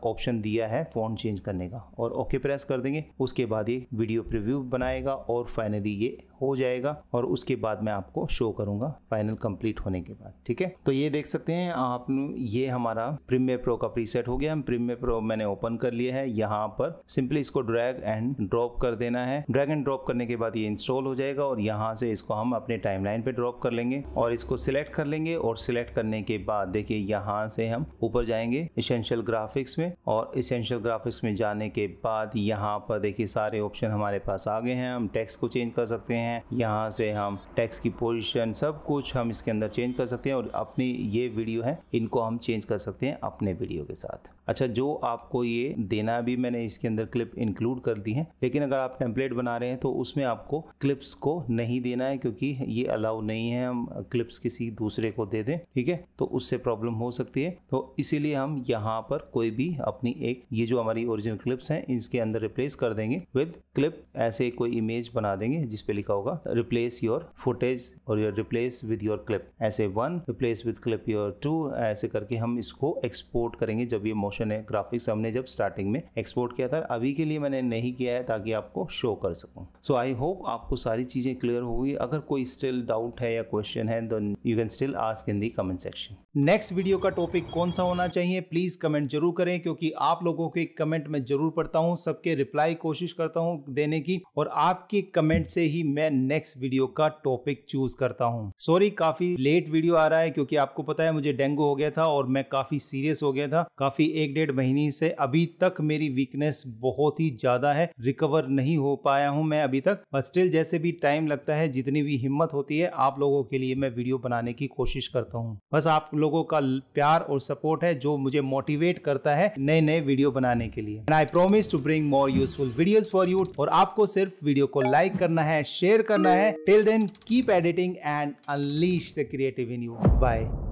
ऑप्शन दिया है फोन चेंज करने का और ओके प्रेस कर देंगे उसके बाद ये वीडियो प्रिव्यू बनाएगा और फाइनली ये हो जाएगा और उसके बाद मैं आपको शो करूंगा फाइनल कंप्लीट होने के बाद ठीक है तो ये देख सकते हैं आप ये हमारा प्रीमियर प्रो का प्रीसेट हो गया प्रीमियर प्रो मैंने ओपन कर लिया है यहाँ पर सिंपली इसको ड्रैग एंड ड्रॉप कर देना है ड्रैग एंड ड्रॉप करने के बाद ये इंस्टॉल हो जाएगा और यहाँ से इसको हम अपने टाइम पे ड्रॉप कर लेंगे और इसको सिलेक्ट कर लेंगे और सिलेक्ट करने के बाद देखिए यहाँ से हम ऊपर जाएंगे इसेंशियल ग्राफिक्स में और इसेंशियल ग्राफिक्स में जाने के बाद यहाँ पर देखिए सारे ऑप्शन हमारे पास आ गए हैं हम टेक्स्ट को चेंज कर सकते हैं हैं यहाँ से हम टैक्स की पोजिशन सब कुछ हम इसके अंदर चेंज कर सकते हैं और अपनी ये वीडियो है इनको हम चेंज कर सकते हैं अपने वीडियो के साथ अच्छा जो आपको ये देना भी मैंने इसके अंदर क्लिप इंक्लूड कर दी है लेकिन अगर आप टेम्पलेट बना रहे हैं तो उसमें आपको क्लिप्स को नहीं देना है क्योंकि ये अलाउ नहीं है हम क्लिप्स किसी दूसरे को दे दें ठीक है तो उससे प्रॉब्लम हो सकती है तो इसीलिए हम यहाँ पर कोई भी अपनी एक ये जो हमारी ओरिजिनल क्लिप्स हैं इसके अंदर रिप्लेस कर देंगे विद क्लिप ऐसे कोई इमेज बना देंगे जिसपे लिखा होगा रिप्लेस योर फुटेज और your replace with your clip ऐसे one replace with clip your two ऐसे करके हम इसको एक्सपोर्ट करेंगे जब ये मोशन है ग्राफिक्स हमने जब स्टार्टिंग में एक्सपोर्ट किया था अभी के लिए मैंने नहीं किया है ताकि आपको शो कर सकूँ सो आई होप आपको सारी चीज़ें क्लियर होगी अगर कोई स्टिल डाउट है या क्वेश्चन है तो you can still ask in the comment section next video का टॉपिक कौन सा होना चाहिए प्लीज़ कमेंट जरूर करें क्योंकि आप लोगों के कमेंट में जरूर पढ़ता हूँ सबके रिप्लाई कोशिश करता हूँ देने की और आपके कमेंट से ही मैं नेक्स्ट वीडियो का टॉपिक चूज करता हूँ सॉरी काफी लेट वीडियो आ रहा है क्योंकि आपको पता है मुझे डेंगू हो गया था और मैं काफी सीरियस हो गया था काफी एक डेढ़ महीने से अभी तक मेरी वीकनेस बहुत ही ज़्यादा है रिकवर नहीं हो पाया हूं मैं अभी तक बट स्टिल जैसे भी टाइम लगता है जितनी भी हिम्मत होती है आप लोगों के लिए मैं वीडियो बनाने की कोशिश करता हूँ बस आप लोगों का प्यार और सपोर्ट है जो मुझे मोटिवेट करता है नए नए वीडियो बनाने के लिए I promise to bring more useful videos for you और आपको सिर्फ वीडियो को लाइक करना है शेयर करना है till then keep editing and unleash the creative in you bye